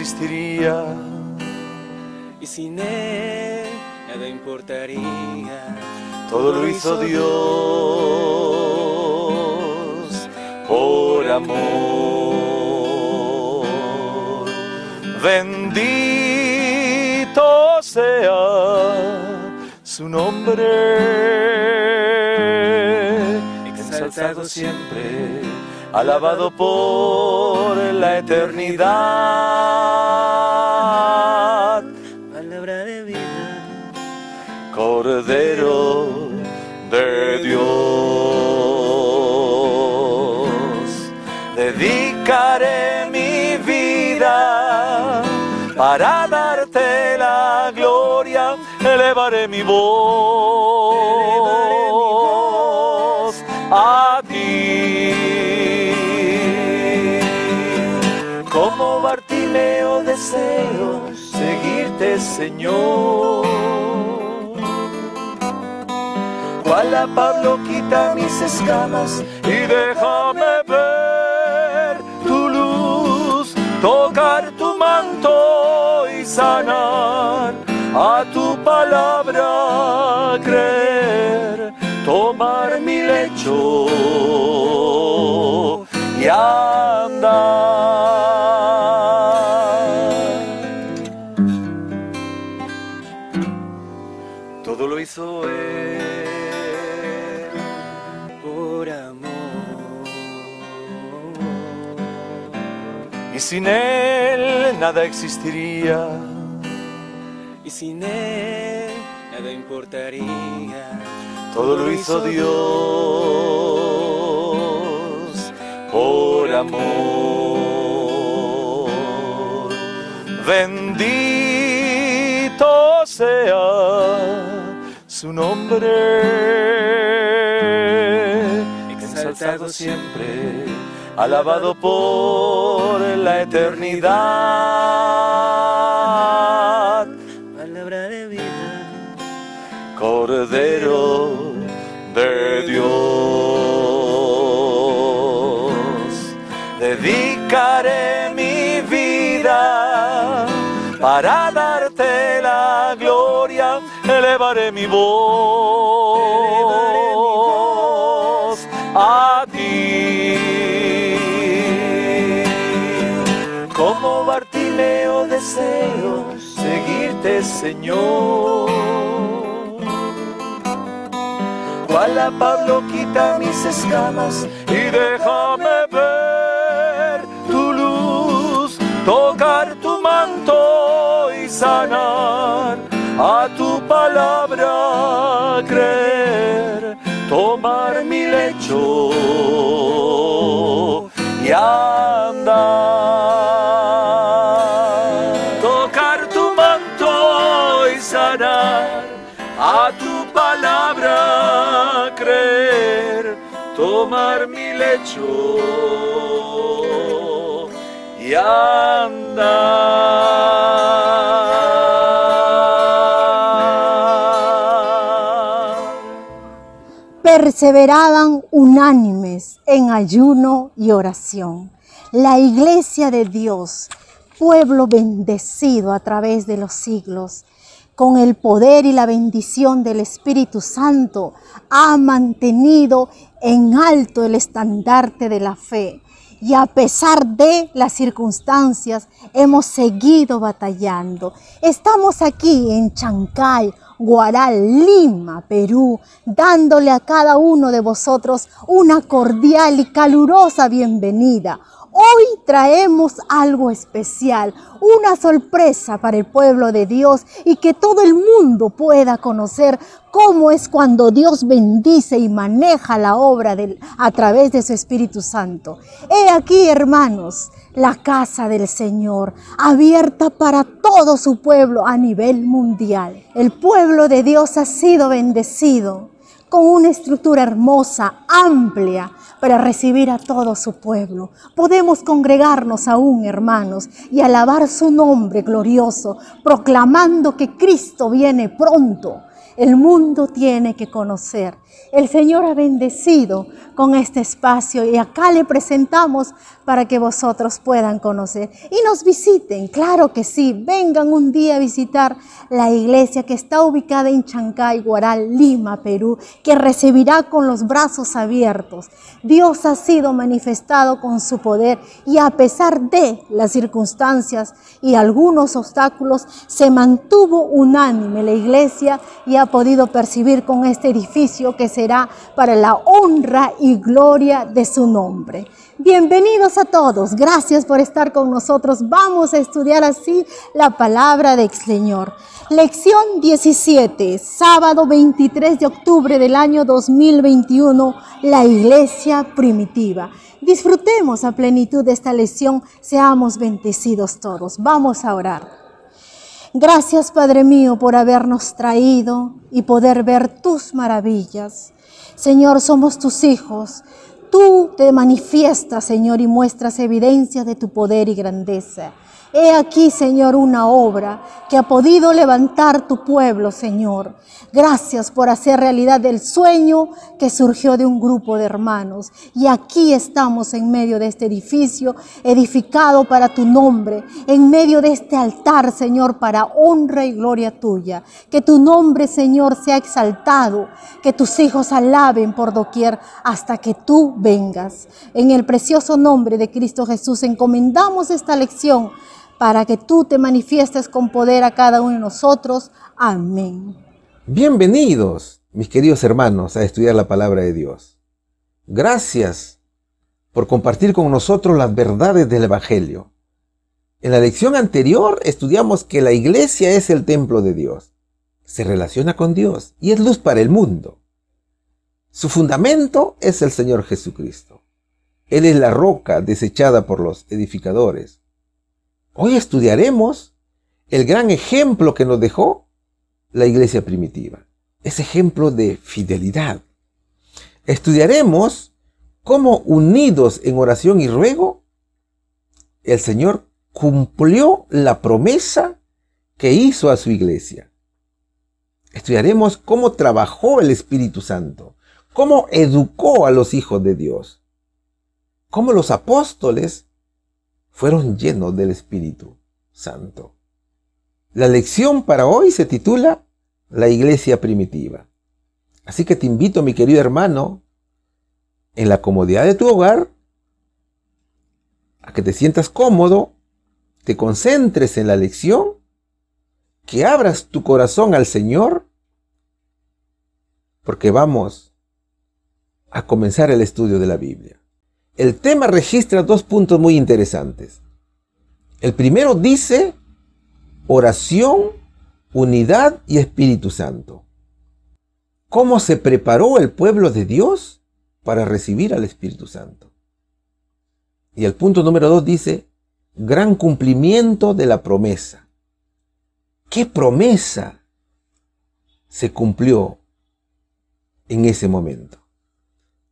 existiría. Y sin él nada importaría. Todo lo hizo Dios por amor. Bendito sea su nombre. Exaltado siempre, alabado por la eternidad. de Dios. Dedicaré mi vida para darte la gloria, elevaré mi voz a ti. Como Bartimeo deseo seguirte, Señor. La Pablo, quita mis escamas y déjame ver tu luz, tocar tu manto y sanar a tu palabra, creer, tomar mi lecho. Y sin él nada existiría. Y sin él nada importaría. Todo lo hizo Dios por amor. Bendito sea su nombre. Exaltado siempre, alabado por eternidad. Palabra de vida, Cordero de Dios. Dedicaré mi vida para darte la gloria, elevaré mi voz Como Bartimeo deseo seguirte, Señor. Cual a Pablo quita mis escamas y déjame ver tu luz, tocar tu manto y sanar a tu palabra creer, tomar mi lecho y andar. mi lecho y andar. Perseveraban unánimes en ayuno y oración. La iglesia de Dios, pueblo bendecido a través de los siglos, con el poder y la bendición del Espíritu Santo, ha mantenido en alto el estandarte de la fe. Y a pesar de las circunstancias, hemos seguido batallando. Estamos aquí en Chancay, Guaral, Lima, Perú, dándole a cada uno de vosotros una cordial y calurosa bienvenida Hoy traemos algo especial, una sorpresa para el pueblo de Dios y que todo el mundo pueda conocer cómo es cuando Dios bendice y maneja la obra a través de su Espíritu Santo. He aquí, hermanos, la casa del Señor, abierta para todo su pueblo a nivel mundial. El pueblo de Dios ha sido bendecido con una estructura hermosa, amplia, para recibir a todo su pueblo. Podemos congregarnos aún, hermanos, y alabar su nombre glorioso, proclamando que Cristo viene pronto. El mundo tiene que conocer. El Señor ha bendecido con este espacio y acá le presentamos para que vosotros puedan conocer y nos visiten. Claro que sí, vengan un día a visitar la iglesia que está ubicada en Chancay, Guaral, Lima, Perú, que recibirá con los brazos abiertos. Dios ha sido manifestado con su poder y a pesar de las circunstancias y algunos obstáculos, se mantuvo unánime la iglesia y ha podido percibir con este edificio que será para la honra y gloria de su nombre. Bienvenidos a todos. Gracias por estar con nosotros. Vamos a estudiar así la palabra del Señor. Lección 17, sábado 23 de octubre del año 2021, la iglesia primitiva. Disfrutemos a plenitud de esta lección. Seamos bendecidos todos. Vamos a orar. Gracias, Padre mío, por habernos traído y poder ver tus maravillas. Señor, somos tus hijos tú te manifiestas, Señor, y muestras evidencia de tu poder y grandeza. He aquí, Señor, una obra que ha podido levantar tu pueblo, Señor. Gracias por hacer realidad el sueño que surgió de un grupo de hermanos. Y aquí estamos en medio de este edificio, edificado para tu nombre, en medio de este altar, Señor, para honra y gloria tuya. Que tu nombre, Señor, sea exaltado, que tus hijos alaben por doquier hasta que tú vengas. En el precioso nombre de Cristo Jesús encomendamos esta lección para que tú te manifiestes con poder a cada uno de nosotros. Amén. Bienvenidos, mis queridos hermanos, a estudiar la palabra de Dios. Gracias por compartir con nosotros las verdades del Evangelio. En la lección anterior estudiamos que la iglesia es el templo de Dios, se relaciona con Dios y es luz para el mundo. Su fundamento es el Señor Jesucristo. Él es la roca desechada por los edificadores. Hoy estudiaremos el gran ejemplo que nos dejó la iglesia primitiva, ese ejemplo de fidelidad. Estudiaremos cómo unidos en oración y ruego, el Señor cumplió la promesa que hizo a su iglesia. Estudiaremos cómo trabajó el Espíritu Santo, cómo educó a los hijos de Dios, cómo los apóstoles fueron llenos del Espíritu Santo. La lección para hoy se titula La iglesia primitiva. Así que te invito, mi querido hermano, en la comodidad de tu hogar, a que te sientas cómodo, te concentres en la lección, que abras tu corazón al Señor, porque vamos a comenzar el estudio de la Biblia el tema registra dos puntos muy interesantes. El primero dice oración, unidad y Espíritu Santo. ¿Cómo se preparó el pueblo de Dios para recibir al Espíritu Santo? Y el punto número dos dice, gran cumplimiento de la promesa. ¿Qué promesa se cumplió en ese momento?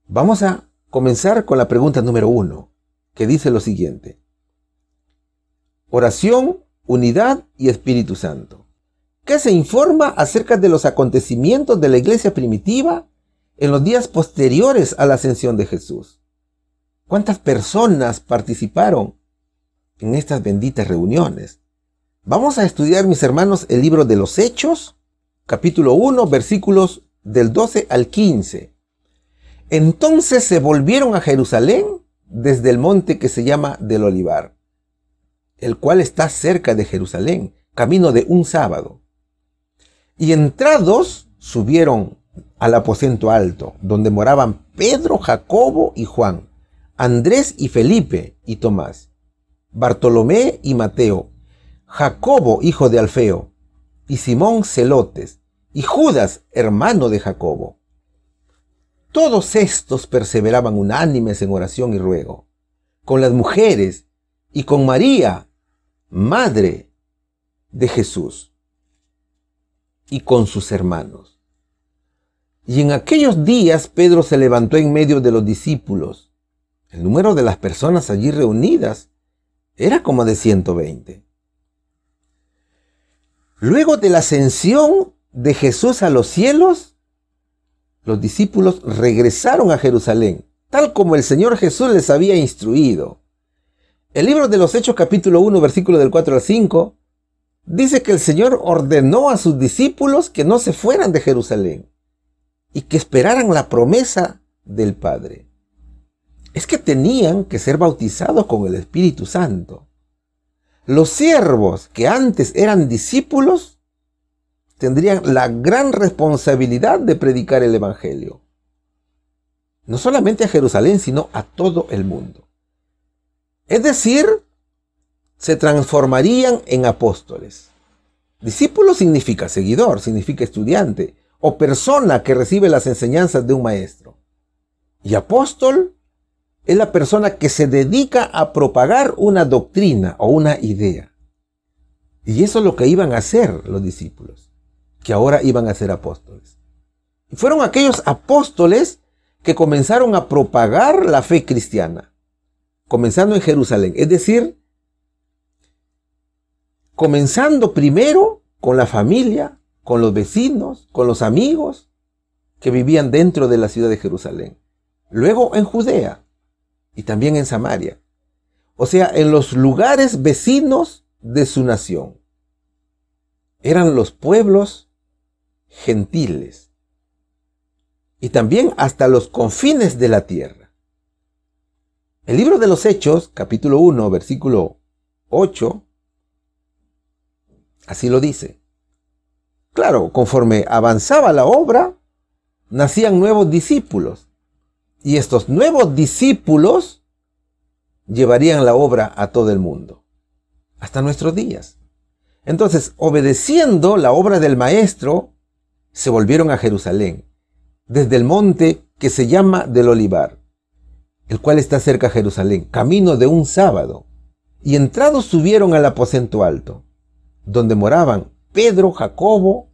Vamos a comenzar con la pregunta número uno, que dice lo siguiente. Oración, unidad y Espíritu Santo. ¿Qué se informa acerca de los acontecimientos de la iglesia primitiva en los días posteriores a la ascensión de Jesús? ¿Cuántas personas participaron en estas benditas reuniones? Vamos a estudiar, mis hermanos, el libro de los Hechos, capítulo 1, versículos del 12 al 15 entonces se volvieron a Jerusalén desde el monte que se llama del Olivar, el cual está cerca de Jerusalén, camino de un sábado. Y entrados subieron al aposento alto, donde moraban Pedro, Jacobo y Juan, Andrés y Felipe y Tomás, Bartolomé y Mateo, Jacobo, hijo de Alfeo, y Simón Celotes, y Judas, hermano de Jacobo. Todos estos perseveraban unánimes en oración y ruego, con las mujeres y con María, madre de Jesús, y con sus hermanos. Y en aquellos días Pedro se levantó en medio de los discípulos. El número de las personas allí reunidas era como de 120. Luego de la ascensión de Jesús a los cielos, los discípulos regresaron a Jerusalén, tal como el Señor Jesús les había instruido. El libro de los Hechos capítulo 1 versículo del 4 al 5 dice que el Señor ordenó a sus discípulos que no se fueran de Jerusalén y que esperaran la promesa del Padre. Es que tenían que ser bautizados con el Espíritu Santo. Los siervos que antes eran discípulos tendrían la gran responsabilidad de predicar el Evangelio. No solamente a Jerusalén, sino a todo el mundo. Es decir, se transformarían en apóstoles. Discípulo significa seguidor, significa estudiante o persona que recibe las enseñanzas de un maestro. Y apóstol es la persona que se dedica a propagar una doctrina o una idea. Y eso es lo que iban a hacer los discípulos que ahora iban a ser apóstoles. Fueron aquellos apóstoles que comenzaron a propagar la fe cristiana, comenzando en Jerusalén, es decir, comenzando primero con la familia, con los vecinos, con los amigos que vivían dentro de la ciudad de Jerusalén, luego en Judea y también en Samaria, o sea, en los lugares vecinos de su nación. Eran los pueblos gentiles y también hasta los confines de la tierra. El libro de los Hechos, capítulo 1, versículo 8, así lo dice. Claro, conforme avanzaba la obra, nacían nuevos discípulos. Y estos nuevos discípulos llevarían la obra a todo el mundo, hasta nuestros días. Entonces, obedeciendo la obra del Maestro, se volvieron a Jerusalén, desde el monte que se llama del Olivar, el cual está cerca a Jerusalén, camino de un sábado, y entrados subieron al aposento alto, donde moraban Pedro, Jacobo,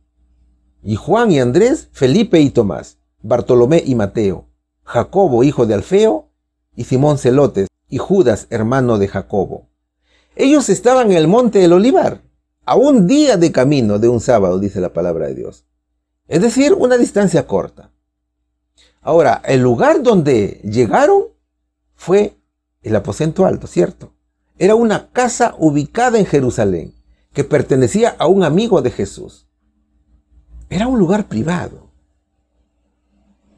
y Juan y Andrés, Felipe y Tomás, Bartolomé y Mateo, Jacobo, hijo de Alfeo, y Simón Celotes, y Judas, hermano de Jacobo. Ellos estaban en el monte del Olivar, a un día de camino de un sábado, dice la palabra de Dios. Es decir, una distancia corta. Ahora, el lugar donde llegaron fue el aposento alto, ¿cierto? Era una casa ubicada en Jerusalén que pertenecía a un amigo de Jesús. Era un lugar privado.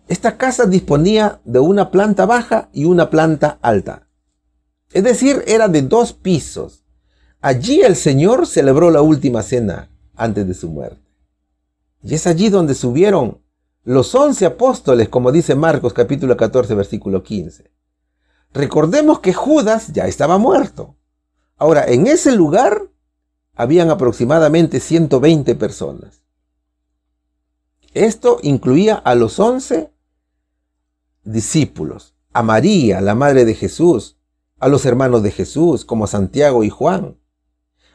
Esta casa disponía de una planta baja y una planta alta. Es decir, era de dos pisos. Allí el Señor celebró la última cena antes de su muerte. Y es allí donde subieron los once apóstoles, como dice Marcos capítulo 14, versículo 15. Recordemos que Judas ya estaba muerto. Ahora, en ese lugar habían aproximadamente 120 personas. Esto incluía a los 11 discípulos, a María, la madre de Jesús, a los hermanos de Jesús, como Santiago y Juan.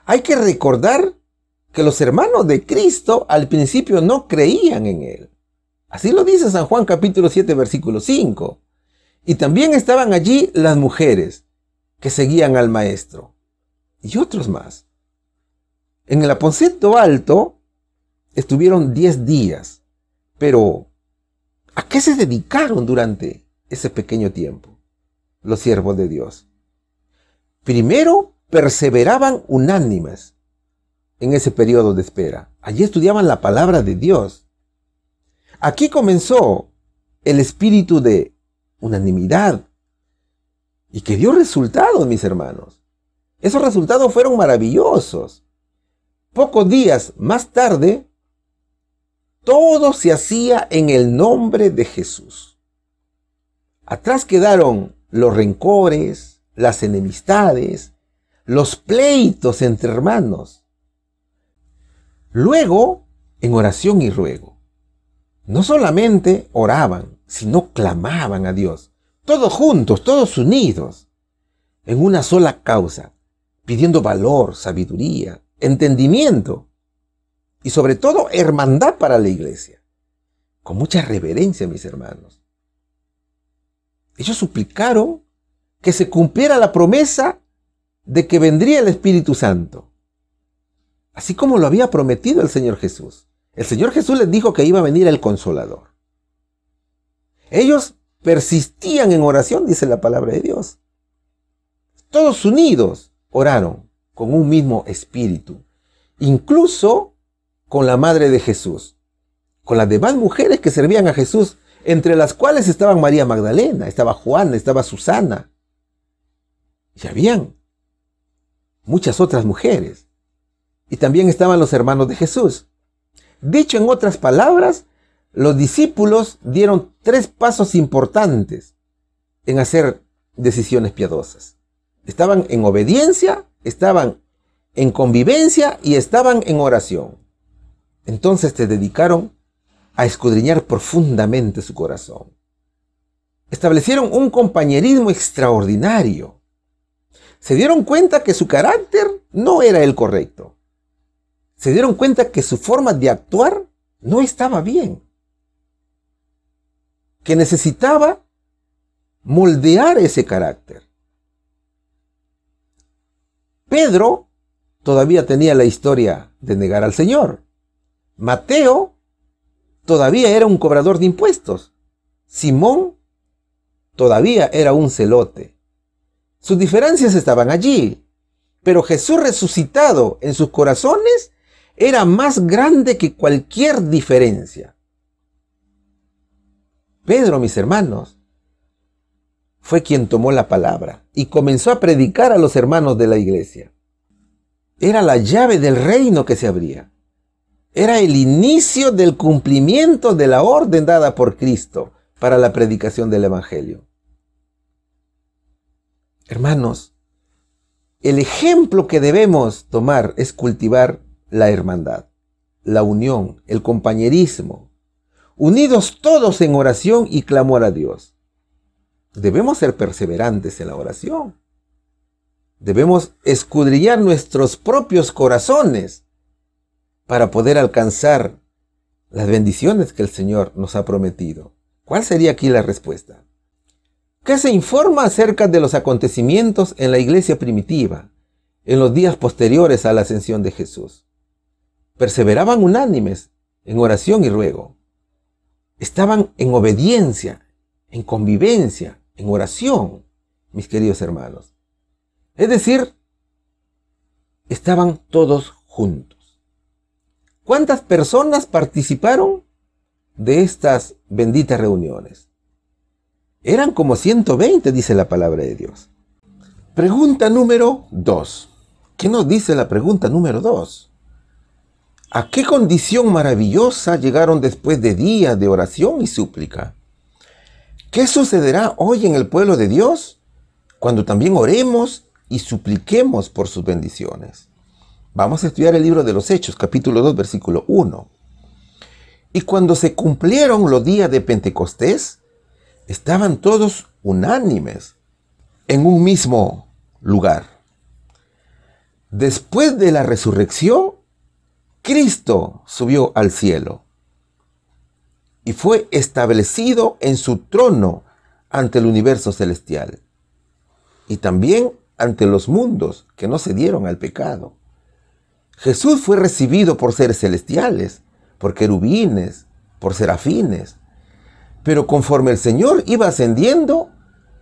Hay que recordar que los hermanos de Cristo al principio no creían en él. Así lo dice San Juan capítulo 7 versículo 5. Y también estaban allí las mujeres que seguían al maestro y otros más. En el aposento alto estuvieron 10 días, pero ¿a qué se dedicaron durante ese pequeño tiempo los siervos de Dios? Primero perseveraban unánimes en ese periodo de espera. Allí estudiaban la palabra de Dios. Aquí comenzó el espíritu de unanimidad y que dio resultados, mis hermanos. Esos resultados fueron maravillosos. Pocos días más tarde, todo se hacía en el nombre de Jesús. Atrás quedaron los rencores, las enemistades, los pleitos entre hermanos Luego, en oración y ruego. No solamente oraban, sino clamaban a Dios, todos juntos, todos unidos, en una sola causa, pidiendo valor, sabiduría, entendimiento y sobre todo hermandad para la iglesia, con mucha reverencia, mis hermanos. Ellos suplicaron que se cumpliera la promesa de que vendría el Espíritu Santo así como lo había prometido el Señor Jesús. El Señor Jesús les dijo que iba a venir el consolador. Ellos persistían en oración, dice la palabra de Dios. Todos unidos oraron con un mismo espíritu, incluso con la madre de Jesús, con las demás mujeres que servían a Jesús, entre las cuales estaban María Magdalena, estaba Juana, estaba Susana, y habían muchas otras mujeres y también estaban los hermanos de Jesús. Dicho en otras palabras, los discípulos dieron tres pasos importantes en hacer decisiones piadosas. Estaban en obediencia, estaban en convivencia y estaban en oración. Entonces se dedicaron a escudriñar profundamente su corazón. Establecieron un compañerismo extraordinario. Se dieron cuenta que su carácter no era el correcto se dieron cuenta que su forma de actuar no estaba bien, que necesitaba moldear ese carácter. Pedro todavía tenía la historia de negar al Señor. Mateo todavía era un cobrador de impuestos. Simón todavía era un celote. Sus diferencias estaban allí, pero Jesús resucitado en sus corazones era más grande que cualquier diferencia. Pedro, mis hermanos, fue quien tomó la palabra y comenzó a predicar a los hermanos de la iglesia. Era la llave del reino que se abría. Era el inicio del cumplimiento de la orden dada por Cristo para la predicación del Evangelio. Hermanos, el ejemplo que debemos tomar es cultivar la hermandad, la unión, el compañerismo, unidos todos en oración y clamor a Dios. Debemos ser perseverantes en la oración. Debemos escudriñar nuestros propios corazones para poder alcanzar las bendiciones que el Señor nos ha prometido. ¿Cuál sería aquí la respuesta? ¿Qué se informa acerca de los acontecimientos en la iglesia primitiva en los días posteriores a la ascensión de Jesús? perseveraban unánimes en oración y ruego. Estaban en obediencia, en convivencia, en oración, mis queridos hermanos. Es decir, estaban todos juntos. ¿Cuántas personas participaron de estas benditas reuniones? Eran como 120, dice la palabra de Dios. Pregunta número 2. ¿Qué nos dice la pregunta número 2? ¿A qué condición maravillosa llegaron después de días de oración y súplica? ¿Qué sucederá hoy en el pueblo de Dios cuando también oremos y supliquemos por sus bendiciones? Vamos a estudiar el libro de los Hechos, capítulo 2, versículo 1. Y cuando se cumplieron los días de Pentecostés, estaban todos unánimes en un mismo lugar. Después de la resurrección, Cristo subió al cielo y fue establecido en su trono ante el universo celestial y también ante los mundos que no se dieron al pecado. Jesús fue recibido por seres celestiales, por querubines, por serafines, pero conforme el Señor iba ascendiendo,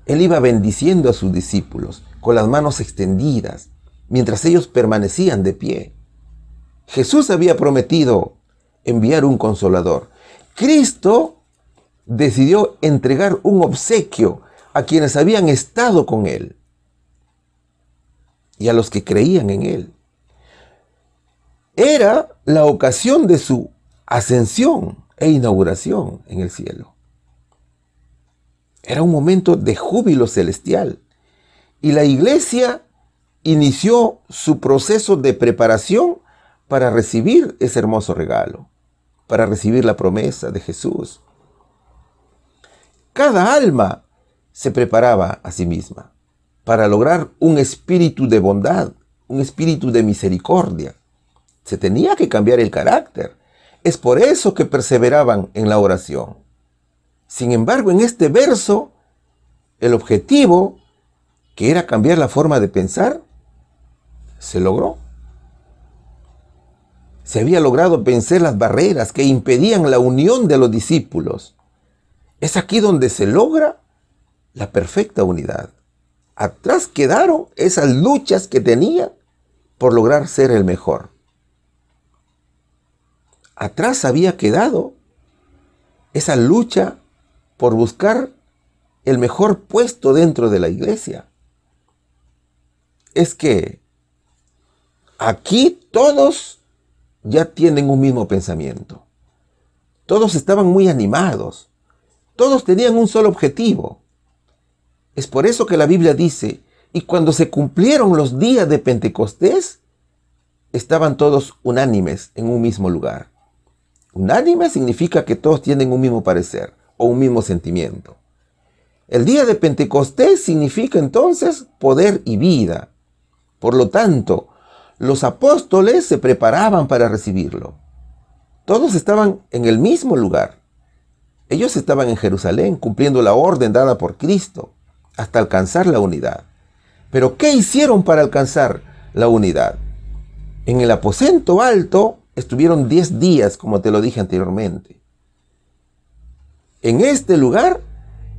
Él iba bendiciendo a sus discípulos con las manos extendidas, mientras ellos permanecían de pie. Jesús había prometido enviar un consolador. Cristo decidió entregar un obsequio a quienes habían estado con Él y a los que creían en Él. Era la ocasión de su ascensión e inauguración en el cielo. Era un momento de júbilo celestial y la iglesia inició su proceso de preparación para recibir ese hermoso regalo, para recibir la promesa de Jesús. Cada alma se preparaba a sí misma para lograr un espíritu de bondad, un espíritu de misericordia. Se tenía que cambiar el carácter. Es por eso que perseveraban en la oración. Sin embargo, en este verso, el objetivo, que era cambiar la forma de pensar, se logró. Se había logrado vencer las barreras que impedían la unión de los discípulos. Es aquí donde se logra la perfecta unidad. Atrás quedaron esas luchas que tenía por lograr ser el mejor. Atrás había quedado esa lucha por buscar el mejor puesto dentro de la iglesia. Es que aquí todos ya tienen un mismo pensamiento. Todos estaban muy animados. Todos tenían un solo objetivo. Es por eso que la Biblia dice, y cuando se cumplieron los días de Pentecostés, estaban todos unánimes en un mismo lugar. Unánime significa que todos tienen un mismo parecer o un mismo sentimiento. El día de Pentecostés significa entonces poder y vida. Por lo tanto, los apóstoles se preparaban para recibirlo. Todos estaban en el mismo lugar. Ellos estaban en Jerusalén cumpliendo la orden dada por Cristo hasta alcanzar la unidad. Pero ¿qué hicieron para alcanzar la unidad? En el aposento alto estuvieron 10 días, como te lo dije anteriormente. En este lugar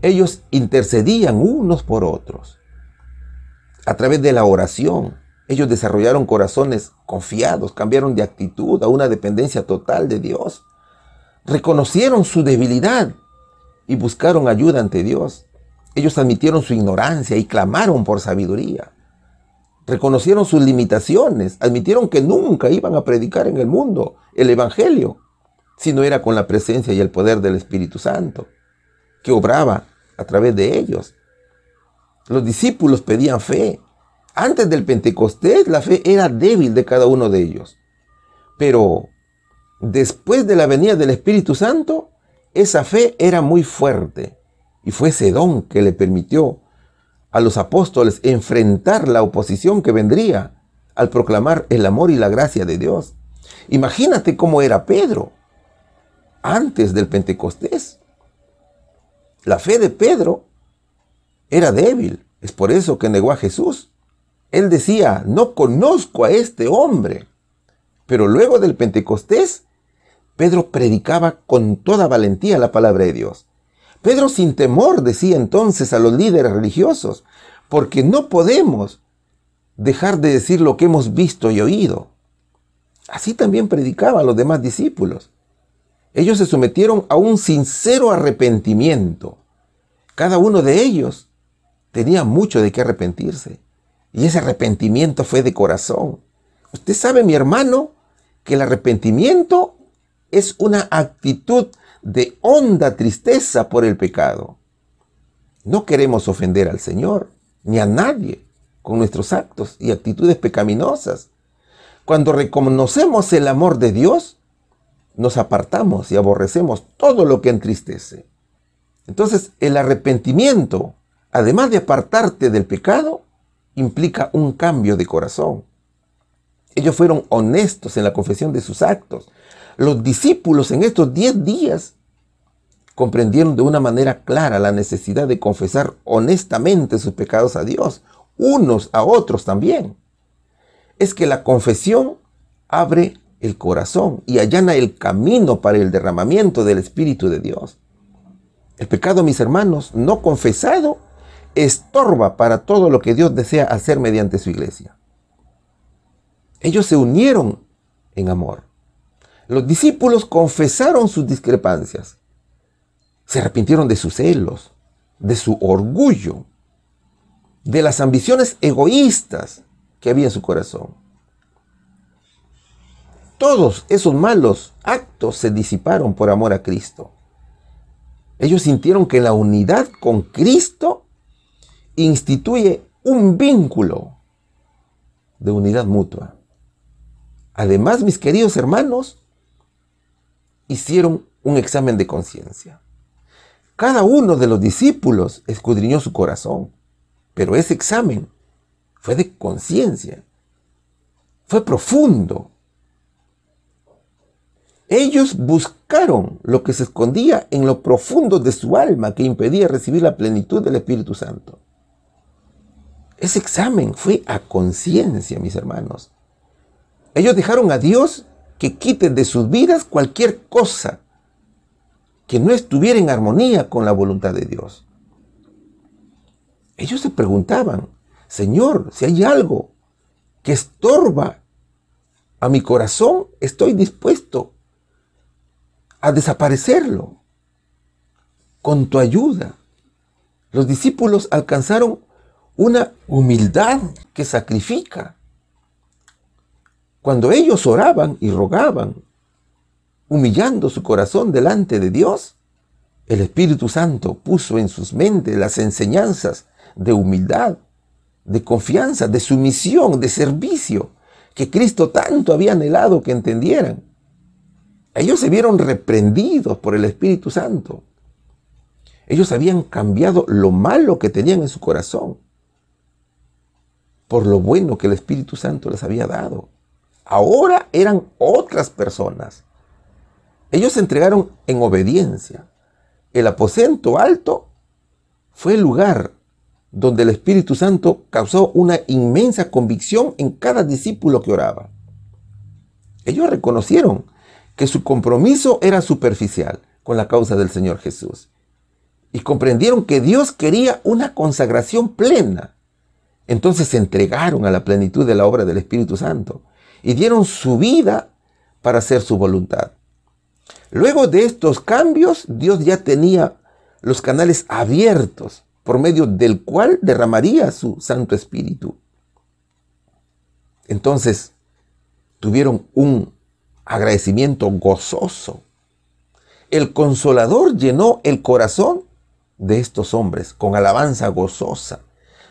ellos intercedían unos por otros a través de la oración, ellos desarrollaron corazones confiados, cambiaron de actitud a una dependencia total de Dios. Reconocieron su debilidad y buscaron ayuda ante Dios. Ellos admitieron su ignorancia y clamaron por sabiduría. Reconocieron sus limitaciones, admitieron que nunca iban a predicar en el mundo el Evangelio, si no era con la presencia y el poder del Espíritu Santo, que obraba a través de ellos. Los discípulos pedían fe, antes del Pentecostés la fe era débil de cada uno de ellos. Pero después de la venida del Espíritu Santo, esa fe era muy fuerte. Y fue ese don que le permitió a los apóstoles enfrentar la oposición que vendría al proclamar el amor y la gracia de Dios. Imagínate cómo era Pedro antes del Pentecostés. La fe de Pedro era débil. Es por eso que negó a Jesús. Él decía, no conozco a este hombre. Pero luego del Pentecostés, Pedro predicaba con toda valentía la palabra de Dios. Pedro sin temor decía entonces a los líderes religiosos, porque no podemos dejar de decir lo que hemos visto y oído. Así también predicaba a los demás discípulos. Ellos se sometieron a un sincero arrepentimiento. Cada uno de ellos tenía mucho de qué arrepentirse. Y ese arrepentimiento fue de corazón. Usted sabe, mi hermano, que el arrepentimiento es una actitud de honda tristeza por el pecado. No queremos ofender al Señor ni a nadie con nuestros actos y actitudes pecaminosas. Cuando reconocemos el amor de Dios, nos apartamos y aborrecemos todo lo que entristece. Entonces el arrepentimiento, además de apartarte del pecado, implica un cambio de corazón. Ellos fueron honestos en la confesión de sus actos. Los discípulos en estos 10 días comprendieron de una manera clara la necesidad de confesar honestamente sus pecados a Dios, unos a otros también. Es que la confesión abre el corazón y allana el camino para el derramamiento del Espíritu de Dios. El pecado, mis hermanos, no confesado estorba para todo lo que Dios desea hacer mediante su iglesia. Ellos se unieron en amor. Los discípulos confesaron sus discrepancias. Se arrepintieron de sus celos, de su orgullo, de las ambiciones egoístas que había en su corazón. Todos esos malos actos se disiparon por amor a Cristo. Ellos sintieron que la unidad con Cristo instituye un vínculo de unidad mutua. Además, mis queridos hermanos, hicieron un examen de conciencia. Cada uno de los discípulos escudriñó su corazón, pero ese examen fue de conciencia, fue profundo. Ellos buscaron lo que se escondía en lo profundo de su alma que impedía recibir la plenitud del Espíritu Santo. Ese examen fue a conciencia, mis hermanos. Ellos dejaron a Dios que quite de sus vidas cualquier cosa que no estuviera en armonía con la voluntad de Dios. Ellos se preguntaban, Señor, si hay algo que estorba a mi corazón, estoy dispuesto a desaparecerlo con tu ayuda. Los discípulos alcanzaron una humildad que sacrifica. Cuando ellos oraban y rogaban, humillando su corazón delante de Dios, el Espíritu Santo puso en sus mentes las enseñanzas de humildad, de confianza, de sumisión, de servicio, que Cristo tanto había anhelado que entendieran. Ellos se vieron reprendidos por el Espíritu Santo. Ellos habían cambiado lo malo que tenían en su corazón por lo bueno que el Espíritu Santo les había dado. Ahora eran otras personas. Ellos se entregaron en obediencia. El aposento alto fue el lugar donde el Espíritu Santo causó una inmensa convicción en cada discípulo que oraba. Ellos reconocieron que su compromiso era superficial con la causa del Señor Jesús y comprendieron que Dios quería una consagración plena entonces se entregaron a la plenitud de la obra del Espíritu Santo y dieron su vida para hacer su voluntad. Luego de estos cambios, Dios ya tenía los canales abiertos por medio del cual derramaría su Santo Espíritu. Entonces, tuvieron un agradecimiento gozoso. El consolador llenó el corazón de estos hombres con alabanza gozosa.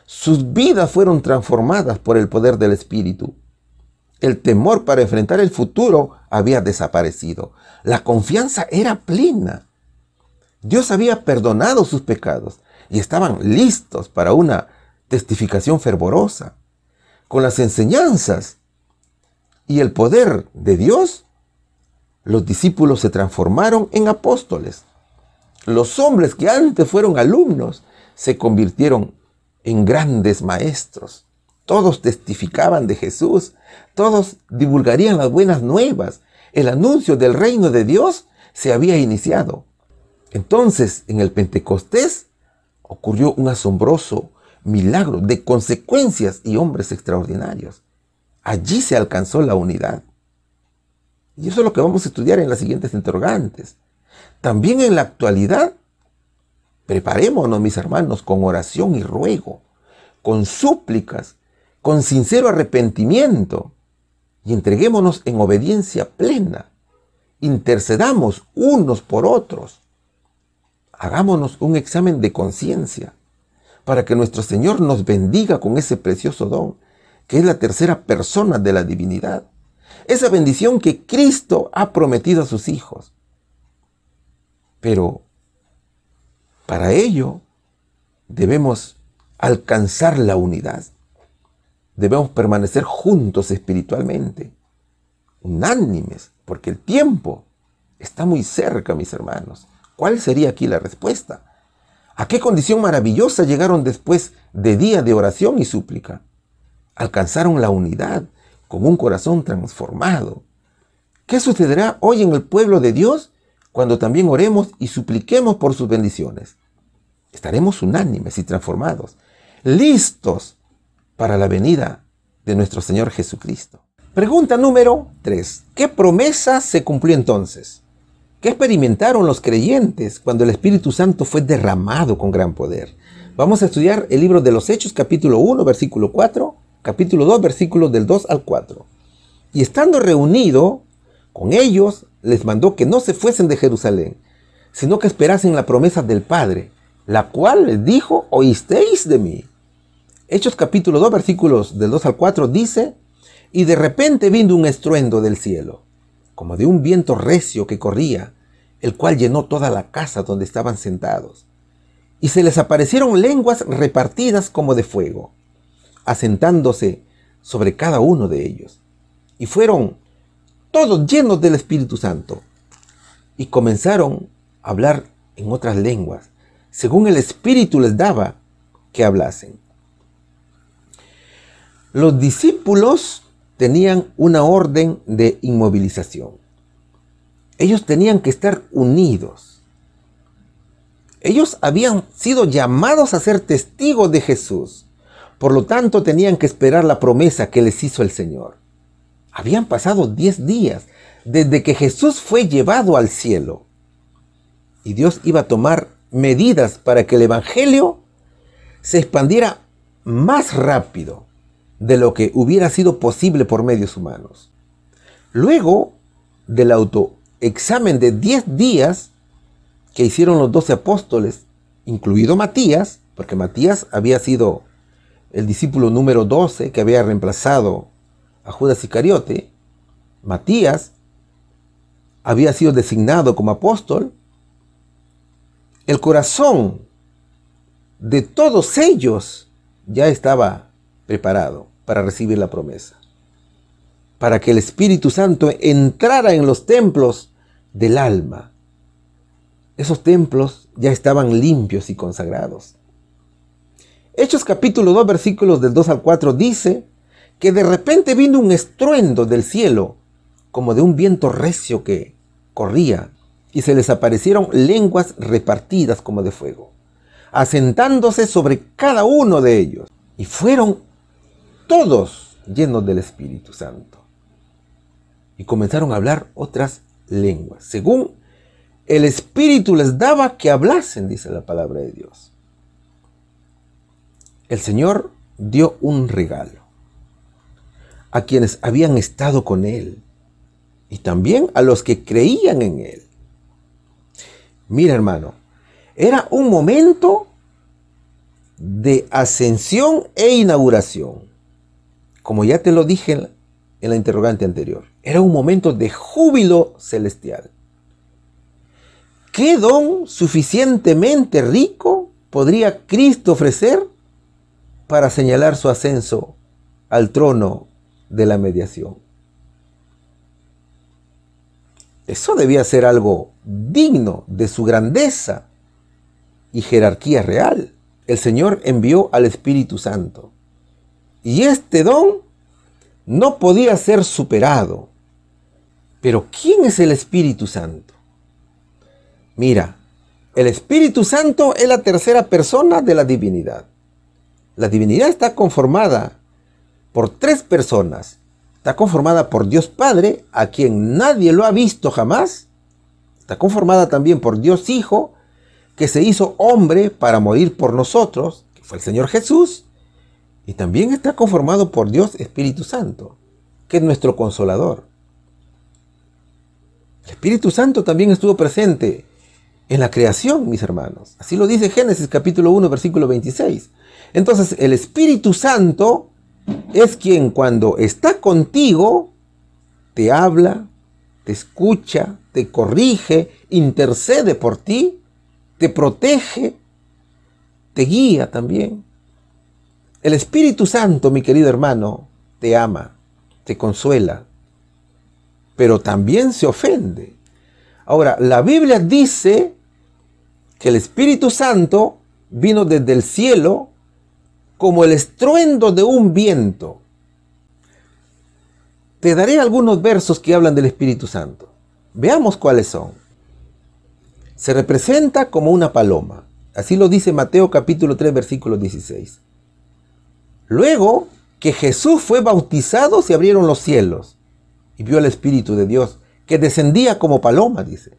Sus vidas fueron transformadas por el poder del Espíritu. El temor para enfrentar el futuro había desaparecido. La confianza era plena. Dios había perdonado sus pecados y estaban listos para una testificación fervorosa. Con las enseñanzas y el poder de Dios, los discípulos se transformaron en apóstoles. Los hombres que antes fueron alumnos se convirtieron en grandes maestros. Todos testificaban de Jesús, todos divulgarían las buenas nuevas. El anuncio del reino de Dios se había iniciado. Entonces, en el Pentecostés ocurrió un asombroso milagro de consecuencias y hombres extraordinarios. Allí se alcanzó la unidad. Y eso es lo que vamos a estudiar en las siguientes interrogantes. También en la actualidad Preparémonos, mis hermanos, con oración y ruego, con súplicas, con sincero arrepentimiento y entreguémonos en obediencia plena. Intercedamos unos por otros. Hagámonos un examen de conciencia para que nuestro Señor nos bendiga con ese precioso don, que es la tercera persona de la divinidad. Esa bendición que Cristo ha prometido a sus hijos. Pero para ello debemos alcanzar la unidad. Debemos permanecer juntos espiritualmente, unánimes, porque el tiempo está muy cerca, mis hermanos. ¿Cuál sería aquí la respuesta? ¿A qué condición maravillosa llegaron después de día de oración y súplica? Alcanzaron la unidad con un corazón transformado. ¿Qué sucederá hoy en el pueblo de Dios cuando también oremos y supliquemos por sus bendiciones. Estaremos unánimes y transformados, listos para la venida de nuestro Señor Jesucristo. Pregunta número 3. ¿Qué promesa se cumplió entonces? ¿Qué experimentaron los creyentes cuando el Espíritu Santo fue derramado con gran poder? Vamos a estudiar el libro de los Hechos, capítulo 1, versículo 4, capítulo 2, versículos del 2 al 4. Y estando reunido con ellos, les mandó que no se fuesen de Jerusalén, sino que esperasen la promesa del Padre, la cual les dijo, oísteis de mí. Hechos capítulo 2, versículos del 2 al 4 dice, y de repente vino un estruendo del cielo, como de un viento recio que corría, el cual llenó toda la casa donde estaban sentados. Y se les aparecieron lenguas repartidas como de fuego, asentándose sobre cada uno de ellos. Y fueron todos llenos del Espíritu Santo, y comenzaron a hablar en otras lenguas, según el Espíritu les daba que hablasen. Los discípulos tenían una orden de inmovilización. Ellos tenían que estar unidos. Ellos habían sido llamados a ser testigos de Jesús. Por lo tanto, tenían que esperar la promesa que les hizo el Señor. Habían pasado 10 días desde que Jesús fue llevado al cielo. Y Dios iba a tomar medidas para que el Evangelio se expandiera más rápido de lo que hubiera sido posible por medios humanos. Luego del autoexamen de 10 días que hicieron los 12 apóstoles, incluido Matías, porque Matías había sido el discípulo número 12 que había reemplazado a Judas Iscariote, Matías había sido designado como apóstol, el corazón de todos ellos ya estaba preparado para recibir la promesa, para que el Espíritu Santo entrara en los templos del alma. Esos templos ya estaban limpios y consagrados. Hechos capítulo 2 versículos del 2 al 4 dice, que de repente vino un estruendo del cielo, como de un viento recio que corría, y se les aparecieron lenguas repartidas como de fuego, asentándose sobre cada uno de ellos, y fueron todos llenos del Espíritu Santo. Y comenzaron a hablar otras lenguas, según el Espíritu les daba que hablasen, dice la palabra de Dios. El Señor dio un regalo a quienes habían estado con él y también a los que creían en él. Mira hermano, era un momento de ascensión e inauguración. Como ya te lo dije en la, interrogante anterior, era un momento de júbilo celestial. ¿Qué don suficientemente rico podría Cristo ofrecer para señalar su ascenso al trono de la mediación. Eso debía ser algo digno de su grandeza y jerarquía real. El Señor envió al Espíritu Santo. Y este don no podía ser superado. Pero ¿quién es el Espíritu Santo? Mira, el Espíritu Santo es la tercera persona de la divinidad. La divinidad está conformada por tres personas. Está conformada por Dios Padre, a quien nadie lo ha visto jamás. Está conformada también por Dios Hijo, que se hizo hombre para morir por nosotros, que fue el Señor Jesús. Y también está conformado por Dios Espíritu Santo, que es nuestro consolador. El Espíritu Santo también estuvo presente en la creación, mis hermanos. Así lo dice Génesis capítulo 1, versículo 26. Entonces, el Espíritu Santo es quien cuando está contigo te habla, te escucha, te corrige, intercede por ti, te protege, te guía también. El Espíritu Santo, mi querido hermano, te ama, te consuela, pero también se ofende. Ahora, la Biblia dice que el Espíritu Santo vino desde el cielo como el estruendo de un viento. Te daré algunos versos que hablan del Espíritu Santo. Veamos cuáles son. Se representa como una paloma. Así lo dice Mateo capítulo 3 versículo 16. Luego que Jesús fue bautizado se abrieron los cielos y vio el Espíritu de Dios que descendía como paloma, dice.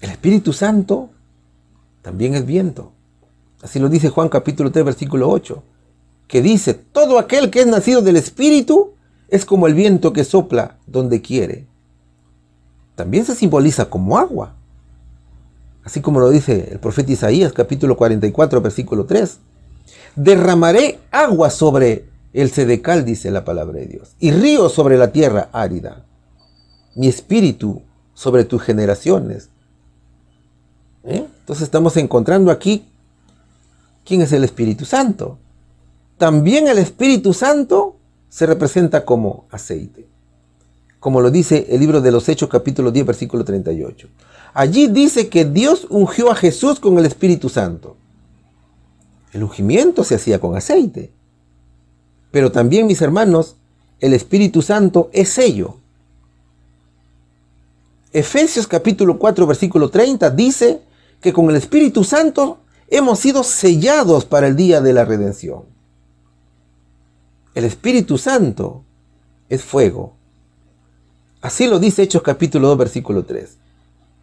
El Espíritu Santo también es viento. Así lo dice Juan capítulo 3, versículo 8, que dice, todo aquel que es nacido del Espíritu es como el viento que sopla donde quiere. También se simboliza como agua. Así como lo dice el profeta Isaías capítulo 44, versículo 3. Derramaré agua sobre el sedecal, dice la palabra de Dios, y río sobre la tierra árida. Mi espíritu sobre tus generaciones. ¿Eh? Entonces estamos encontrando aquí ¿Quién es el Espíritu Santo? También el Espíritu Santo se representa como aceite, como lo dice el libro de los Hechos capítulo 10 versículo 38. Allí dice que Dios ungió a Jesús con el Espíritu Santo. El ungimiento se hacía con aceite. Pero también, mis hermanos, el Espíritu Santo es sello. Efesios capítulo 4 versículo 30 dice que con el Espíritu Santo hemos sido sellados para el día de la redención. El Espíritu Santo es fuego. Así lo dice Hechos capítulo 2 versículo 3.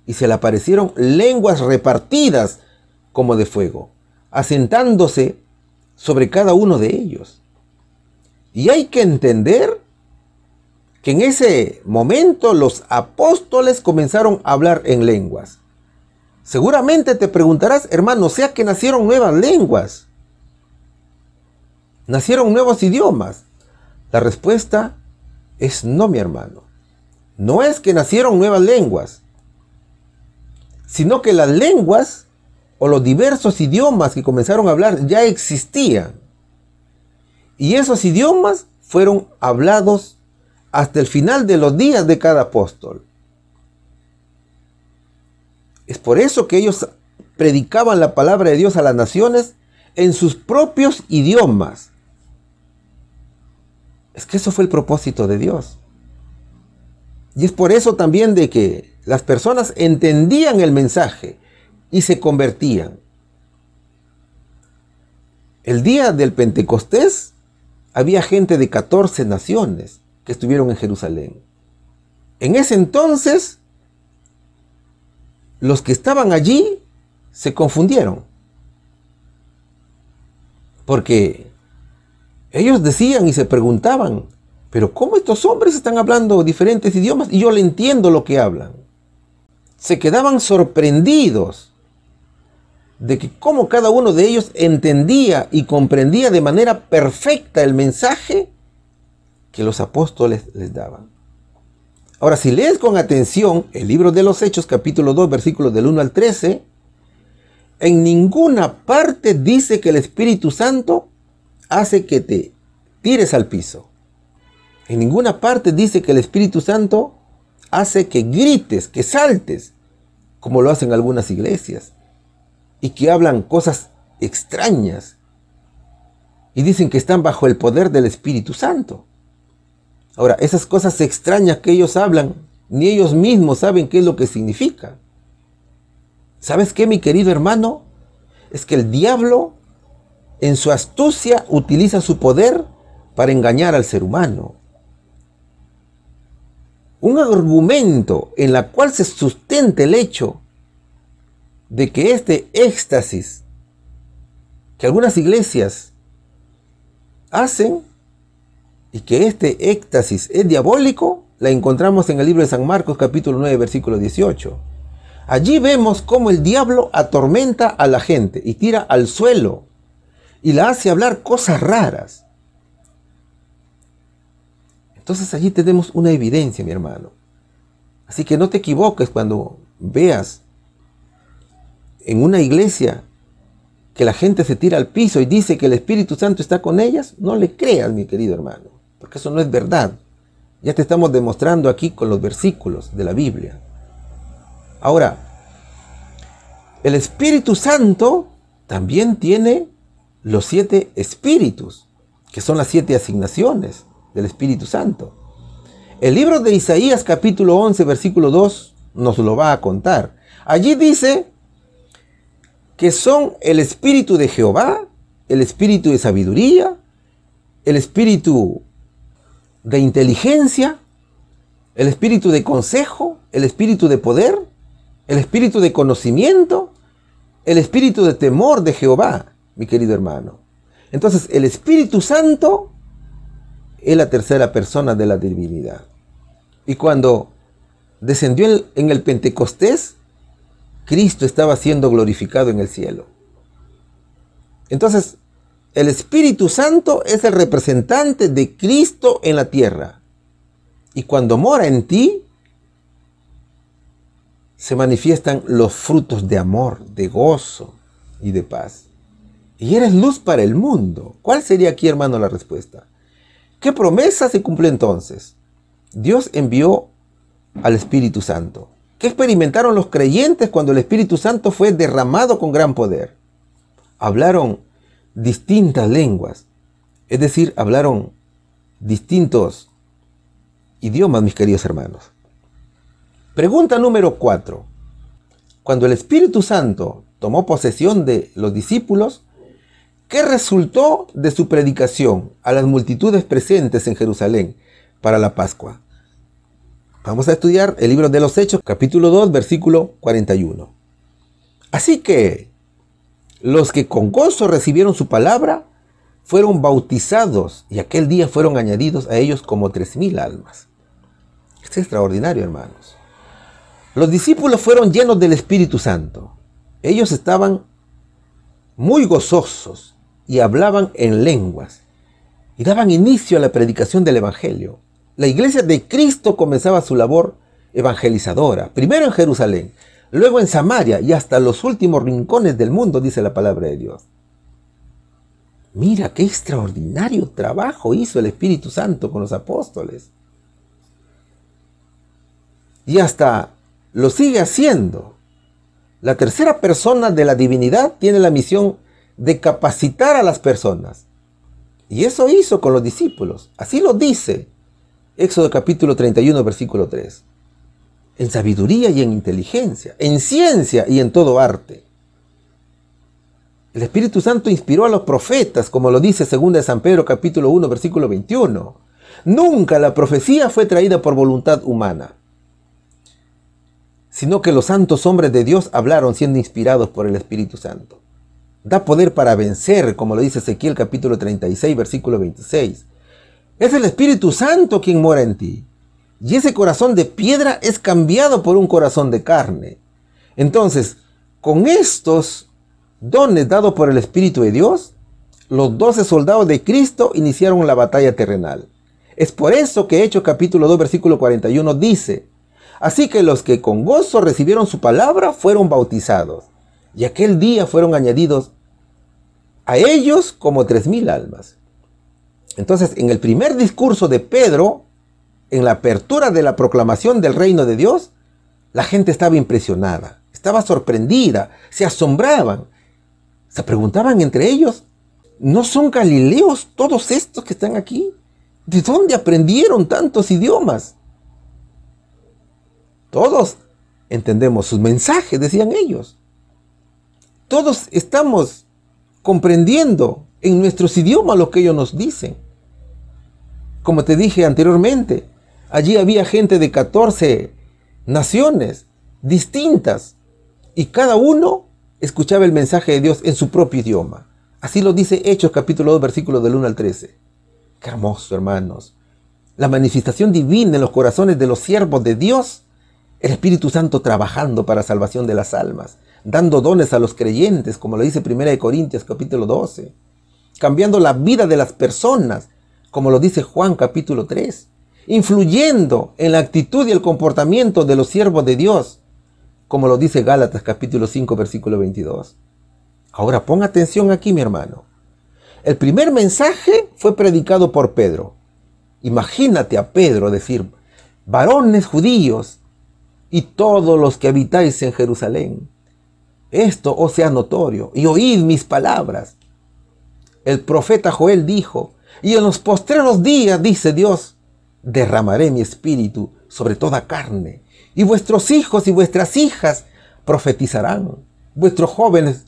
Y se le aparecieron lenguas repartidas como de fuego, asentándose sobre cada uno de ellos. Y hay que entender que en ese momento los apóstoles comenzaron a hablar en lenguas. Seguramente te preguntarás, hermano, sea que nacieron nuevas lenguas, nacieron nuevos idiomas. La respuesta es no, mi hermano. No es que nacieron nuevas lenguas, sino que las lenguas o los diversos idiomas que comenzaron a hablar ya existían. Y esos idiomas fueron hablados hasta el final de los días de cada apóstol. Es por eso que ellos predicaban la palabra de Dios a las naciones en sus propios idiomas. Es que eso fue el propósito de Dios. Y es por eso también de que las personas entendían el mensaje y se convertían. El día del Pentecostés había gente de 14 naciones que estuvieron en Jerusalén. En ese entonces los que estaban allí se confundieron. Porque ellos decían y se preguntaban, pero ¿cómo estos hombres están hablando diferentes idiomas y yo le entiendo lo que hablan? Se quedaban sorprendidos de que cómo cada uno de ellos entendía y comprendía de manera perfecta el mensaje que los apóstoles les daban. Ahora, si lees con atención el libro de los Hechos, capítulo 2, versículos del 1 al 13, en ninguna parte dice que el Espíritu Santo hace que te tires al piso. En ninguna parte dice que el Espíritu Santo hace que grites, que saltes, como lo hacen algunas iglesias, y que hablan cosas extrañas, y dicen que están bajo el poder del Espíritu Santo. Ahora, esas cosas extrañas que ellos hablan, ni ellos mismos saben qué es lo que significa. ¿Sabes qué, mi querido hermano? Es que el diablo, en su astucia, utiliza su poder para engañar al ser humano. Un argumento en la cual se sustenta el hecho de que este éxtasis que algunas iglesias hacen y que este éxtasis es diabólico, la encontramos en el libro de San Marcos capítulo 9 versículo 18. Allí vemos cómo el diablo atormenta a la gente y tira al suelo y la hace hablar cosas raras. Entonces allí tenemos una evidencia, mi hermano. Así que no te equivoques cuando veas en una iglesia que la gente se tira al piso y dice que el Espíritu Santo está con ellas, no le creas, mi querido hermano porque eso no es verdad. Ya te estamos demostrando aquí con los versículos de la Biblia. Ahora, el Espíritu Santo también tiene los siete espíritus, que son las siete asignaciones del Espíritu Santo. El libro de Isaías capítulo 11, versículo 2 nos lo va a contar. Allí dice que son el espíritu de Jehová, el espíritu de sabiduría, el espíritu de inteligencia, el espíritu de consejo, el espíritu de poder, el espíritu de conocimiento, el espíritu de temor de Jehová, mi querido hermano. Entonces, el Espíritu Santo es la tercera persona de la divinidad. Y cuando descendió en el Pentecostés, Cristo estaba siendo glorificado en el cielo. Entonces, el Espíritu Santo es el representante de Cristo en la tierra. Y cuando mora en ti, se manifiestan los frutos de amor, de gozo y de paz. Y eres luz para el mundo. ¿Cuál sería aquí, hermano, la respuesta? ¿Qué promesa se cumple entonces? Dios envió al Espíritu Santo. ¿Qué experimentaron los creyentes cuando el Espíritu Santo fue derramado con gran poder? Hablaron distintas lenguas. Es decir, hablaron distintos idiomas, mis queridos hermanos. Pregunta número 4. Cuando el Espíritu Santo tomó posesión de los discípulos, ¿qué resultó de su predicación a las multitudes presentes en Jerusalén para la Pascua? Vamos a estudiar el libro de los Hechos, capítulo 2, versículo 41. Así que los que con gozo recibieron su palabra fueron bautizados y aquel día fueron añadidos a ellos como tres mil almas. es extraordinario, hermanos. Los discípulos fueron llenos del Espíritu Santo. Ellos estaban muy gozosos y hablaban en lenguas y daban inicio a la predicación del Evangelio. La iglesia de Cristo comenzaba su labor evangelizadora, primero en Jerusalén, luego en Samaria y hasta los últimos rincones del mundo, dice la palabra de Dios. Mira qué extraordinario trabajo hizo el Espíritu Santo con los apóstoles. Y hasta lo sigue haciendo. La tercera persona de la divinidad tiene la misión de capacitar a las personas. Y eso hizo con los discípulos. Así lo dice Éxodo capítulo 31, versículo 3 en sabiduría y en inteligencia, en ciencia y en todo arte. El Espíritu Santo inspiró a los profetas, como lo dice Segunda de San Pedro capítulo 1 versículo 21. Nunca la profecía fue traída por voluntad humana, sino que los santos hombres de Dios hablaron siendo inspirados por el Espíritu Santo. Da poder para vencer, como lo dice Ezequiel capítulo 36 versículo 26. Es el Espíritu Santo quien mora en ti. Y ese corazón de piedra es cambiado por un corazón de carne. Entonces, con estos dones dados por el Espíritu de Dios, los doce soldados de Cristo iniciaron la batalla terrenal. Es por eso que Hechos capítulo 2 versículo 41 dice, Así que los que con gozo recibieron su palabra fueron bautizados, y aquel día fueron añadidos a ellos como tres mil almas. Entonces, en el primer discurso de Pedro, en la apertura de la proclamación del reino de Dios, la gente estaba impresionada, estaba sorprendida, se asombraban, se preguntaban entre ellos, ¿no son galileos todos estos que están aquí? ¿De dónde aprendieron tantos idiomas? Todos entendemos sus mensajes, decían ellos. Todos estamos comprendiendo en nuestros idiomas lo que ellos nos dicen. Como te dije anteriormente, Allí había gente de 14 naciones distintas y cada uno escuchaba el mensaje de Dios en su propio idioma. Así lo dice Hechos capítulo 2 versículos del 1 al 13. Qué hermoso, hermanos. La manifestación divina en los corazones de los siervos de Dios, el Espíritu Santo trabajando para salvación de las almas, dando dones a los creyentes, como lo dice 1 Corintios capítulo 12, cambiando la vida de las personas, como lo dice Juan capítulo 3 influyendo en la actitud y el comportamiento de los siervos de Dios, como lo dice Gálatas capítulo 5 versículo 22. Ahora pon atención aquí, mi hermano. El primer mensaje fue predicado por Pedro. Imagínate a Pedro decir, varones judíos y todos los que habitáis en Jerusalén, esto os sea notorio y oíd mis palabras. El profeta Joel dijo, y en los postreros días, dice Dios, derramaré mi espíritu sobre toda carne, y vuestros hijos y vuestras hijas profetizarán, vuestros jóvenes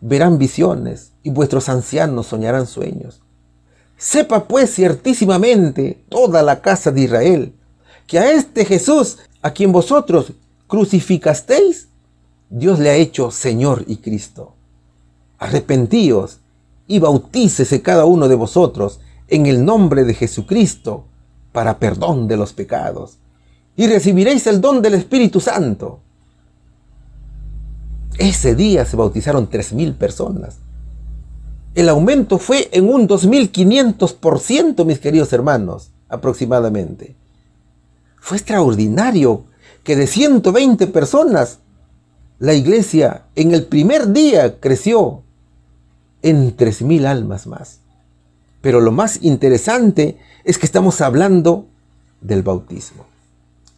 verán visiones, y vuestros ancianos soñarán sueños. Sepa pues ciertísimamente toda la casa de Israel, que a este Jesús, a quien vosotros crucificasteis, Dios le ha hecho Señor y Cristo. Arrepentíos y bautícese cada uno de vosotros en el nombre de Jesucristo para perdón de los pecados. Y recibiréis el don del Espíritu Santo. Ese día se bautizaron 3.000 personas. El aumento fue en un 2.500%, mis queridos hermanos, aproximadamente. Fue extraordinario que de 120 personas, la iglesia en el primer día creció en 3.000 almas más. Pero lo más interesante es que estamos hablando del bautismo.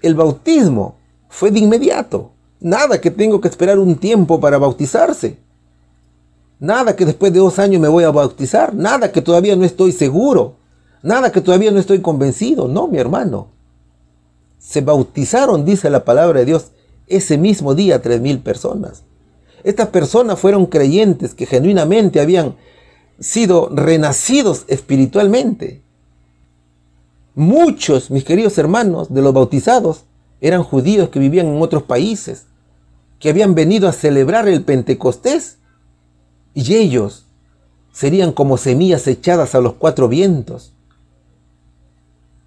El bautismo fue de inmediato. Nada que tengo que esperar un tiempo para bautizarse. Nada que después de dos años me voy a bautizar. Nada que todavía no estoy seguro. Nada que todavía no estoy convencido. No, mi hermano. Se bautizaron, dice la palabra de Dios, ese mismo día tres mil personas. Estas personas fueron creyentes que genuinamente habían sido renacidos espiritualmente. Muchos, mis queridos hermanos, de los bautizados eran judíos que vivían en otros países, que habían venido a celebrar el Pentecostés, y ellos serían como semillas echadas a los cuatro vientos.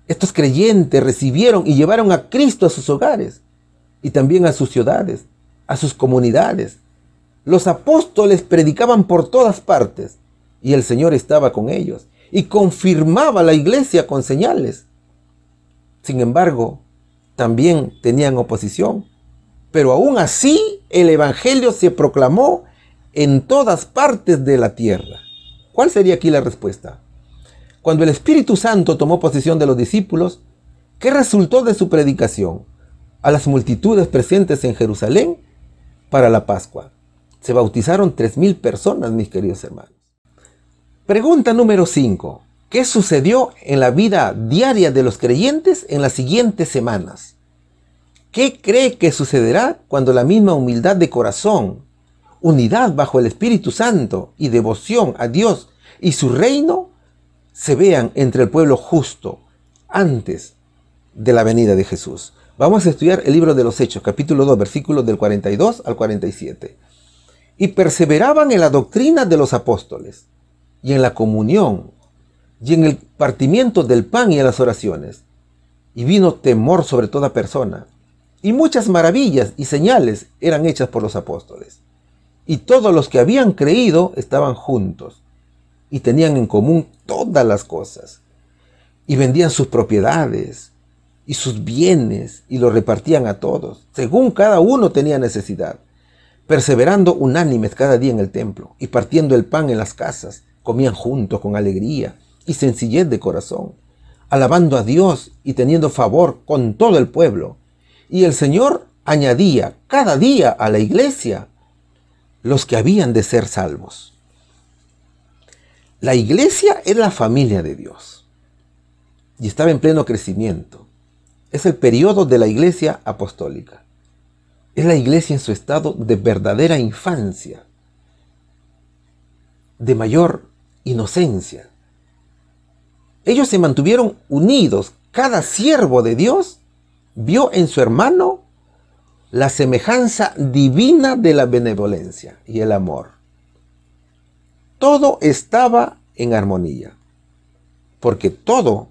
Estos creyentes recibieron y llevaron a Cristo a sus hogares y también a sus ciudades, a sus comunidades. Los apóstoles predicaban por todas partes y el Señor estaba con ellos y confirmaba la iglesia con señales. Sin embargo, también tenían oposición. Pero aún así, el Evangelio se proclamó en todas partes de la tierra. ¿Cuál sería aquí la respuesta? Cuando el Espíritu Santo tomó posesión de los discípulos, ¿qué resultó de su predicación? A las multitudes presentes en Jerusalén para la Pascua. Se bautizaron 3.000 personas, mis queridos hermanos. Pregunta número 5. ¿Qué sucedió en la vida diaria de los creyentes en las siguientes semanas? ¿Qué cree que sucederá cuando la misma humildad de corazón, unidad bajo el Espíritu Santo y devoción a Dios y su reino se vean entre el pueblo justo antes de la venida de Jesús? Vamos a estudiar el libro de los Hechos, capítulo 2, versículos del 42 al 47. Y perseveraban en la doctrina de los apóstoles y en la comunión y en el partimiento del pan y en las oraciones. Y vino temor sobre toda persona. Y muchas maravillas y señales eran hechas por los apóstoles. Y todos los que habían creído estaban juntos y tenían en común todas las cosas. Y vendían sus propiedades y sus bienes y los repartían a todos, según cada uno tenía necesidad, perseverando unánimes cada día en el templo y partiendo el pan en las casas comían juntos con alegría y sencillez de corazón, alabando a Dios y teniendo favor con todo el pueblo. Y el Señor añadía cada día a la iglesia los que habían de ser salvos. La iglesia es la familia de Dios y estaba en pleno crecimiento. Es el periodo de la iglesia apostólica. Es la iglesia en su estado de verdadera infancia, de mayor inocencia. Ellos se mantuvieron unidos. Cada siervo de Dios vio en su hermano la semejanza divina de la benevolencia y el amor. Todo estaba en armonía, porque todo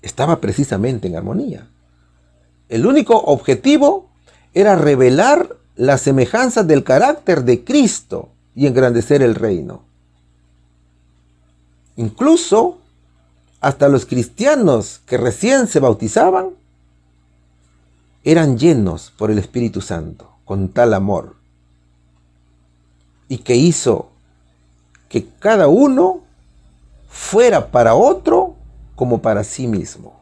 estaba precisamente en armonía. El único objetivo era revelar la semejanza del carácter de Cristo y engrandecer el reino. Incluso hasta los cristianos que recién se bautizaban eran llenos por el Espíritu Santo, con tal amor, y que hizo que cada uno fuera para otro como para sí mismo.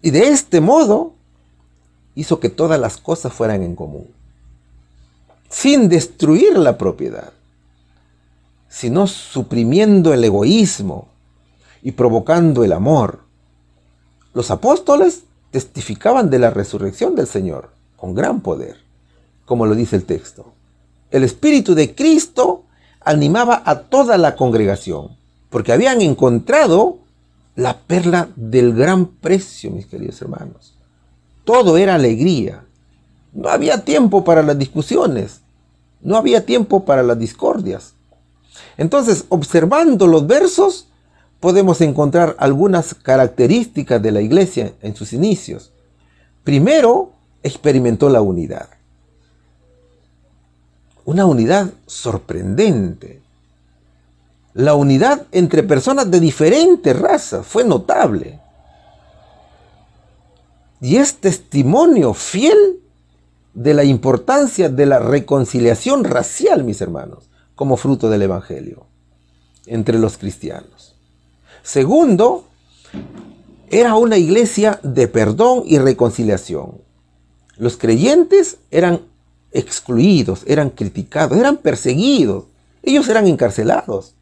Y de este modo hizo que todas las cosas fueran en común, sin destruir la propiedad sino suprimiendo el egoísmo y provocando el amor. Los apóstoles testificaban de la resurrección del Señor con gran poder, como lo dice el texto. El Espíritu de Cristo animaba a toda la congregación, porque habían encontrado la perla del gran precio, mis queridos hermanos. Todo era alegría. No había tiempo para las discusiones, no había tiempo para las discordias, entonces, observando los versos, podemos encontrar algunas características de la iglesia en sus inicios. Primero, experimentó la unidad. Una unidad sorprendente. La unidad entre personas de diferentes razas fue notable. Y es testimonio fiel de la importancia de la reconciliación racial, mis hermanos como fruto del Evangelio entre los cristianos. Segundo, era una iglesia de perdón y reconciliación. Los creyentes eran excluidos, eran criticados, eran perseguidos. Ellos eran encarcelados,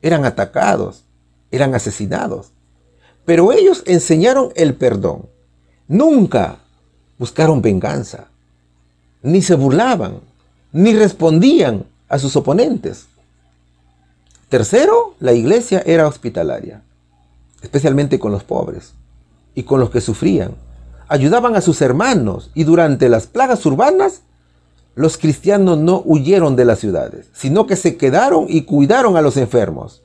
eran atacados, eran asesinados. Pero ellos enseñaron el perdón. Nunca buscaron venganza, ni se burlaban, ni respondían a sus oponentes. Tercero, la iglesia era hospitalaria, especialmente con los pobres y con los que sufrían. Ayudaban a sus hermanos y durante las plagas urbanas los cristianos no huyeron de las ciudades, sino que se quedaron y cuidaron a los enfermos.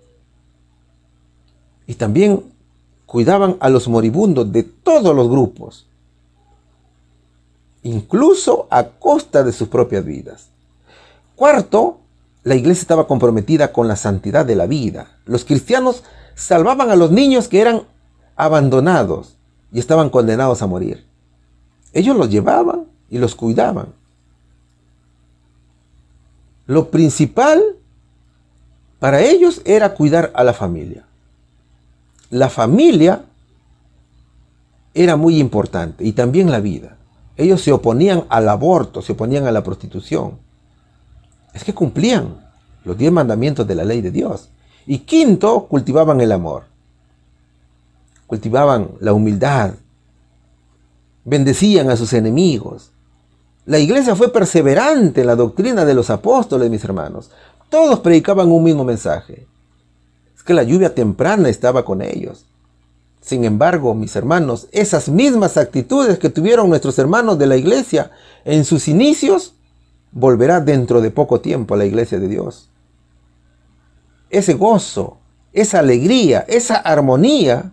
Y también cuidaban a los moribundos de todos los grupos, incluso a costa de sus propias vidas. Cuarto, la iglesia estaba comprometida con la santidad de la vida. Los cristianos salvaban a los niños que eran abandonados y estaban condenados a morir. Ellos los llevaban y los cuidaban. Lo principal para ellos era cuidar a la familia. La familia era muy importante y también la vida. Ellos se oponían al aborto, se oponían a la prostitución es que cumplían los diez mandamientos de la ley de Dios. Y quinto, cultivaban el amor. Cultivaban la humildad. Bendecían a sus enemigos. La iglesia fue perseverante en la doctrina de los apóstoles, mis hermanos. Todos predicaban un mismo mensaje. Es que la lluvia temprana estaba con ellos. Sin embargo, mis hermanos, esas mismas actitudes que tuvieron nuestros hermanos de la iglesia en sus inicios volverá dentro de poco tiempo a la iglesia de Dios. Ese gozo, esa alegría, esa armonía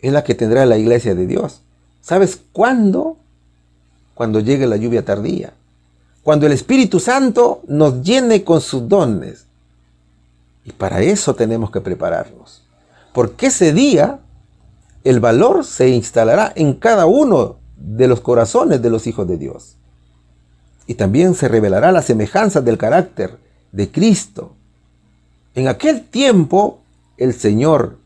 es la que tendrá la iglesia de Dios. ¿Sabes cuándo? Cuando llegue la lluvia tardía. Cuando el Espíritu Santo nos llene con sus dones. Y para eso tenemos que prepararnos. Porque ese día el valor se instalará en cada uno de los corazones de los hijos de Dios y también se revelará la semejanza del carácter de Cristo. En aquel tiempo el Señor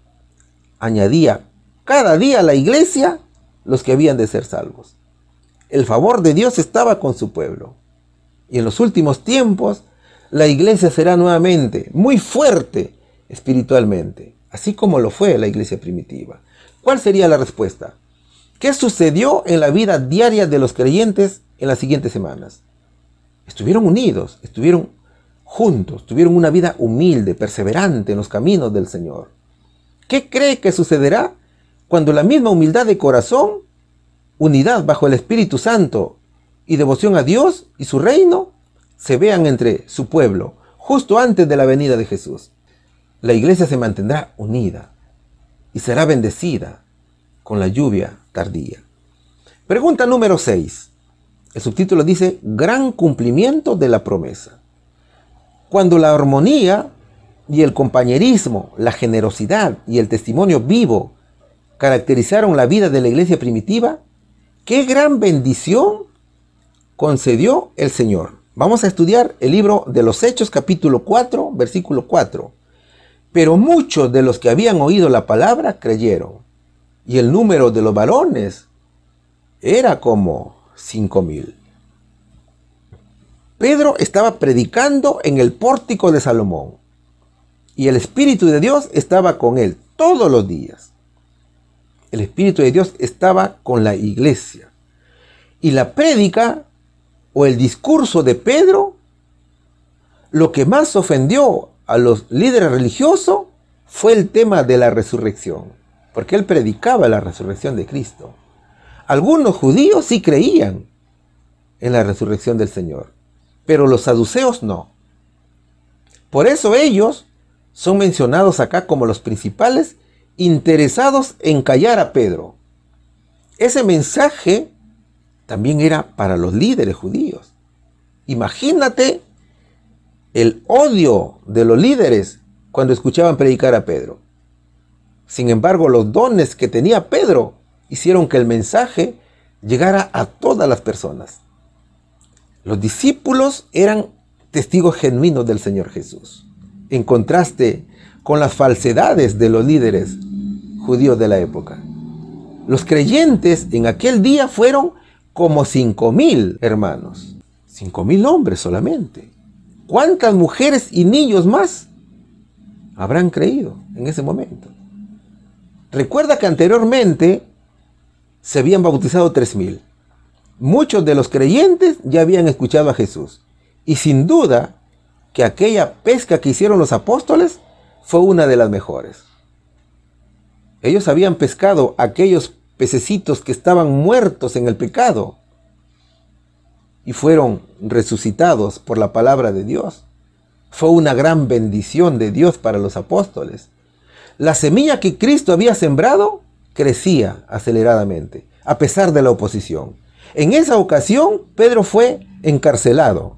añadía cada día a la iglesia los que habían de ser salvos. El favor de Dios estaba con su pueblo. Y en los últimos tiempos la iglesia será nuevamente muy fuerte espiritualmente, así como lo fue la iglesia primitiva. ¿Cuál sería la respuesta? ¿Qué sucedió en la vida diaria de los creyentes en las siguientes semanas? estuvieron unidos, estuvieron juntos, tuvieron una vida humilde, perseverante en los caminos del Señor. ¿Qué cree que sucederá cuando la misma humildad de corazón, unidad bajo el Espíritu Santo y devoción a Dios y su reino se vean entre su pueblo justo antes de la venida de Jesús? La iglesia se mantendrá unida y será bendecida con la lluvia tardía. Pregunta número 6. El subtítulo dice, gran cumplimiento de la promesa. Cuando la armonía y el compañerismo, la generosidad y el testimonio vivo caracterizaron la vida de la iglesia primitiva, qué gran bendición concedió el Señor. Vamos a estudiar el libro de los Hechos capítulo 4, versículo 4. Pero muchos de los que habían oído la palabra creyeron, y el número de los varones era como 5000. Pedro estaba predicando en el pórtico de Salomón y el Espíritu de Dios estaba con él todos los días. El Espíritu de Dios estaba con la iglesia y la prédica o el discurso de Pedro lo que más ofendió a los líderes religiosos fue el tema de la resurrección, porque él predicaba la resurrección de Cristo. Algunos judíos sí creían en la resurrección del Señor, pero los saduceos no. Por eso ellos son mencionados acá como los principales interesados en callar a Pedro. Ese mensaje también era para los líderes judíos. Imagínate el odio de los líderes cuando escuchaban predicar a Pedro. Sin embargo, los dones que tenía Pedro hicieron que el mensaje llegara a todas las personas. Los discípulos eran testigos genuinos del Señor Jesús, en contraste con las falsedades de los líderes judíos de la época. Los creyentes en aquel día fueron como cinco mil hermanos, cinco mil hombres solamente. ¿Cuántas mujeres y niños más habrán creído en ese momento? Recuerda que anteriormente se habían bautizado 3.000. Muchos de los creyentes ya habían escuchado a Jesús. Y sin duda que aquella pesca que hicieron los apóstoles fue una de las mejores. Ellos habían pescado aquellos pececitos que estaban muertos en el pecado y fueron resucitados por la palabra de Dios. Fue una gran bendición de Dios para los apóstoles. La semilla que Cristo había sembrado crecía aceleradamente, a pesar de la oposición. En esa ocasión, Pedro fue encarcelado,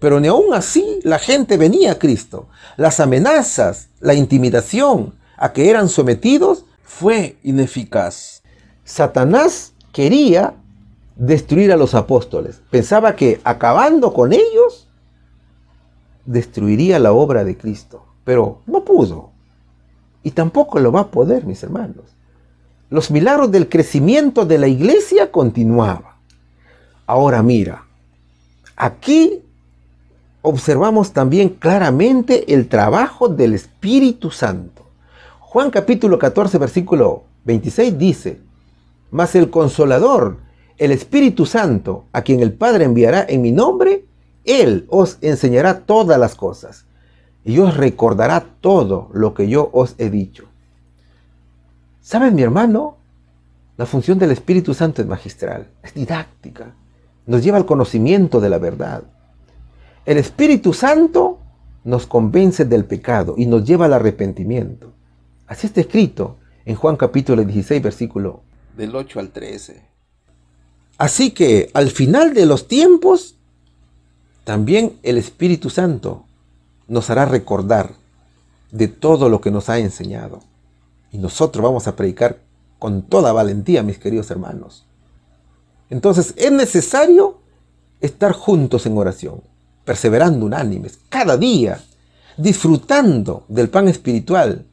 pero ni aún así la gente venía a Cristo. Las amenazas, la intimidación a que eran sometidos fue ineficaz. Satanás quería destruir a los apóstoles. Pensaba que acabando con ellos, destruiría la obra de Cristo. Pero no pudo. Y tampoco lo va a poder, mis hermanos los milagros del crecimiento de la iglesia continuaban. Ahora mira, aquí observamos también claramente el trabajo del Espíritu Santo. Juan capítulo 14, versículo 26 dice, Mas el consolador, el Espíritu Santo, a quien el Padre enviará en mi nombre, Él os enseñará todas las cosas y os recordará todo lo que yo os he dicho. Saben, mi hermano? La función del Espíritu Santo es magistral, es didáctica, nos lleva al conocimiento de la verdad. El Espíritu Santo nos convence del pecado y nos lleva al arrepentimiento. Así está escrito en Juan capítulo 16, versículo del 8 al 13. Así que al final de los tiempos, también el Espíritu Santo nos hará recordar de todo lo que nos ha enseñado. Y nosotros vamos a predicar con toda valentía, mis queridos hermanos. Entonces es necesario estar juntos en oración, perseverando unánimes, cada día, disfrutando del pan espiritual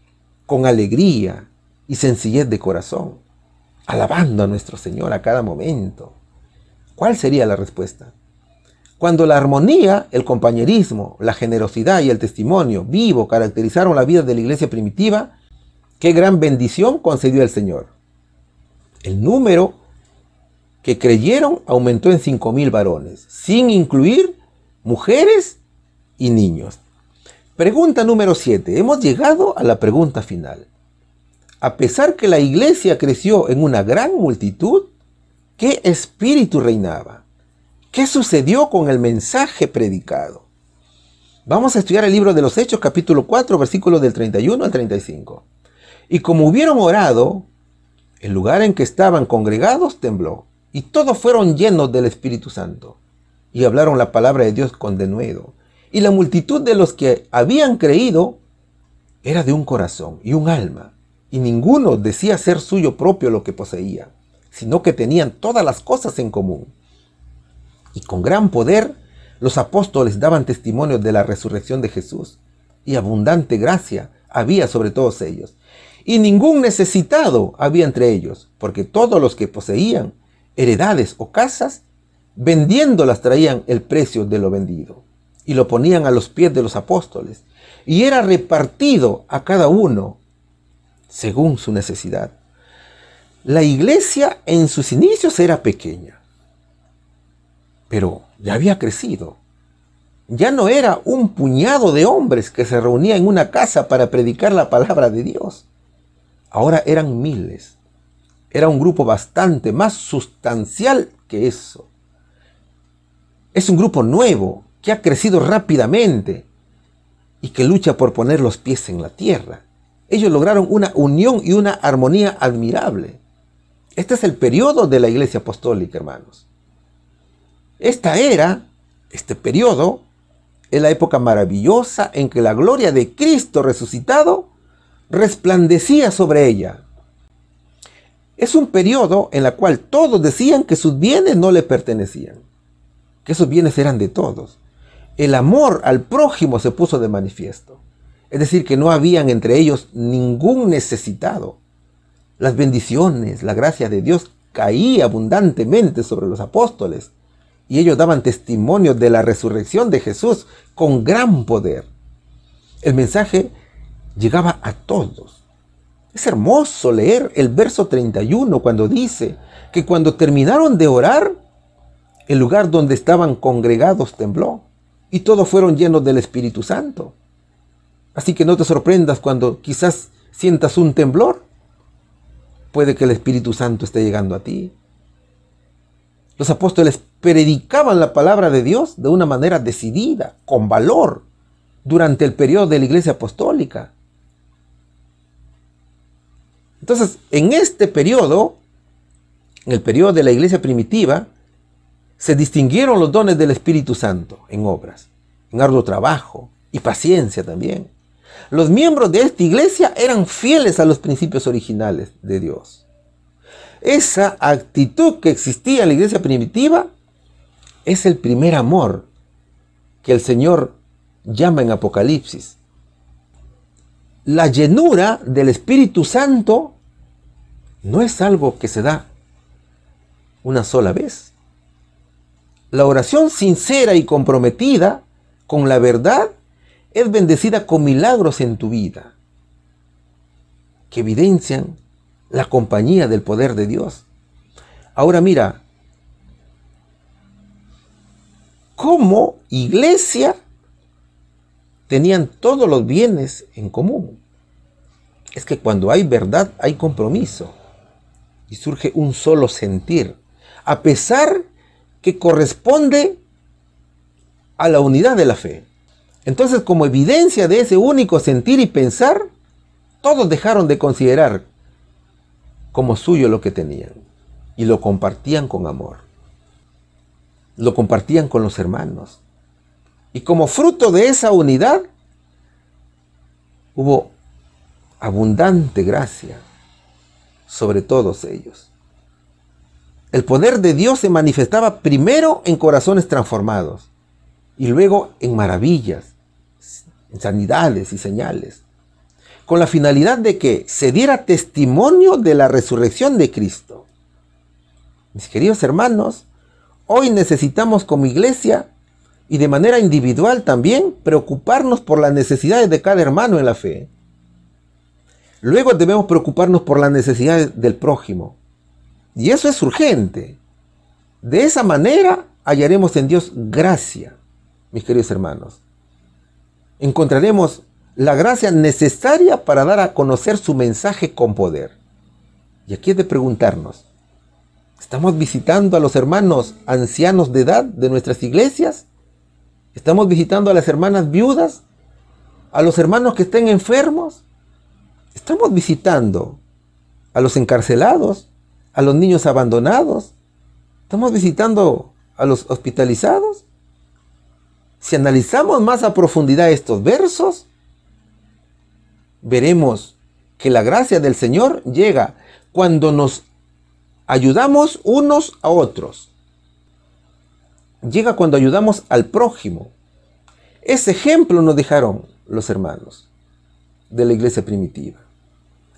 con alegría y sencillez de corazón, alabando a nuestro Señor a cada momento. ¿Cuál sería la respuesta? Cuando la armonía, el compañerismo, la generosidad y el testimonio vivo caracterizaron la vida de la iglesia primitiva, Qué gran bendición concedió el Señor. El número que creyeron aumentó en 5.000 varones, sin incluir mujeres y niños. Pregunta número 7. Hemos llegado a la pregunta final. A pesar que la iglesia creció en una gran multitud, ¿qué espíritu reinaba? ¿Qué sucedió con el mensaje predicado? Vamos a estudiar el libro de los Hechos, capítulo 4, versículos del 31 al 35. Y como hubieron orado, el lugar en que estaban congregados tembló, y todos fueron llenos del Espíritu Santo, y hablaron la palabra de Dios con denuedo. Y la multitud de los que habían creído era de un corazón y un alma, y ninguno decía ser suyo propio lo que poseía, sino que tenían todas las cosas en común. Y con gran poder los apóstoles daban testimonio de la resurrección de Jesús, y abundante gracia había sobre todos ellos y ningún necesitado había entre ellos, porque todos los que poseían heredades o casas, vendiéndolas traían el precio de lo vendido y lo ponían a los pies de los apóstoles, y era repartido a cada uno según su necesidad. La iglesia en sus inicios era pequeña, pero ya había crecido. Ya no era un puñado de hombres que se reunía en una casa para predicar la palabra de Dios. Ahora eran miles. Era un grupo bastante más sustancial que eso. Es un grupo nuevo, que ha crecido rápidamente y que lucha por poner los pies en la tierra. Ellos lograron una unión y una armonía admirable. Este es el periodo de la Iglesia Apostólica, hermanos. Esta era, este periodo, es la época maravillosa en que la gloria de Cristo resucitado resplandecía sobre ella. Es un periodo en el cual todos decían que sus bienes no le pertenecían, que esos bienes eran de todos. El amor al prójimo se puso de manifiesto. Es decir, que no habían entre ellos ningún necesitado. Las bendiciones, la gracia de Dios caía abundantemente sobre los apóstoles y ellos daban testimonio de la resurrección de Jesús con gran poder. El mensaje llegaba a todos. Es hermoso leer el verso 31 cuando dice que cuando terminaron de orar, el lugar donde estaban congregados tembló y todos fueron llenos del Espíritu Santo. Así que no te sorprendas cuando quizás sientas un temblor. Puede que el Espíritu Santo esté llegando a ti. Los apóstoles predicaban la palabra de Dios de una manera decidida, con valor, durante el periodo de la iglesia apostólica. Entonces, en este periodo, en el periodo de la iglesia primitiva, se distinguieron los dones del Espíritu Santo en obras, en arduo trabajo y paciencia también. Los miembros de esta iglesia eran fieles a los principios originales de Dios. Esa actitud que existía en la iglesia primitiva es el primer amor que el Señor llama en Apocalipsis la llenura del Espíritu Santo no es algo que se da una sola vez. La oración sincera y comprometida con la verdad es bendecida con milagros en tu vida, que evidencian la compañía del poder de Dios. Ahora mira, ¿Cómo iglesia tenían todos los bienes en común. Es que cuando hay verdad hay compromiso y surge un solo sentir, a pesar que corresponde a la unidad de la fe. Entonces, como evidencia de ese único sentir y pensar, todos dejaron de considerar como suyo lo que tenían y lo compartían con amor. Lo compartían con los hermanos, y como fruto de esa unidad, hubo abundante gracia sobre todos ellos. El poder de Dios se manifestaba primero en corazones transformados y luego en maravillas, en sanidades y señales, con la finalidad de que se diera testimonio de la resurrección de Cristo. Mis queridos hermanos, hoy necesitamos como iglesia y de manera individual también preocuparnos por las necesidades de cada hermano en la fe. Luego debemos preocuparnos por las necesidades del prójimo. Y eso es urgente. De esa manera hallaremos en Dios gracia, mis queridos hermanos. Encontraremos la gracia necesaria para dar a conocer su mensaje con poder. Y aquí es de preguntarnos, ¿estamos visitando a los hermanos ancianos de edad de nuestras iglesias? Estamos visitando a las hermanas viudas, a los hermanos que estén enfermos. Estamos visitando a los encarcelados, a los niños abandonados. Estamos visitando a los hospitalizados. Si analizamos más a profundidad estos versos, veremos que la gracia del Señor llega cuando nos ayudamos unos a otros llega cuando ayudamos al prójimo. Ese ejemplo nos dejaron los hermanos de la iglesia primitiva.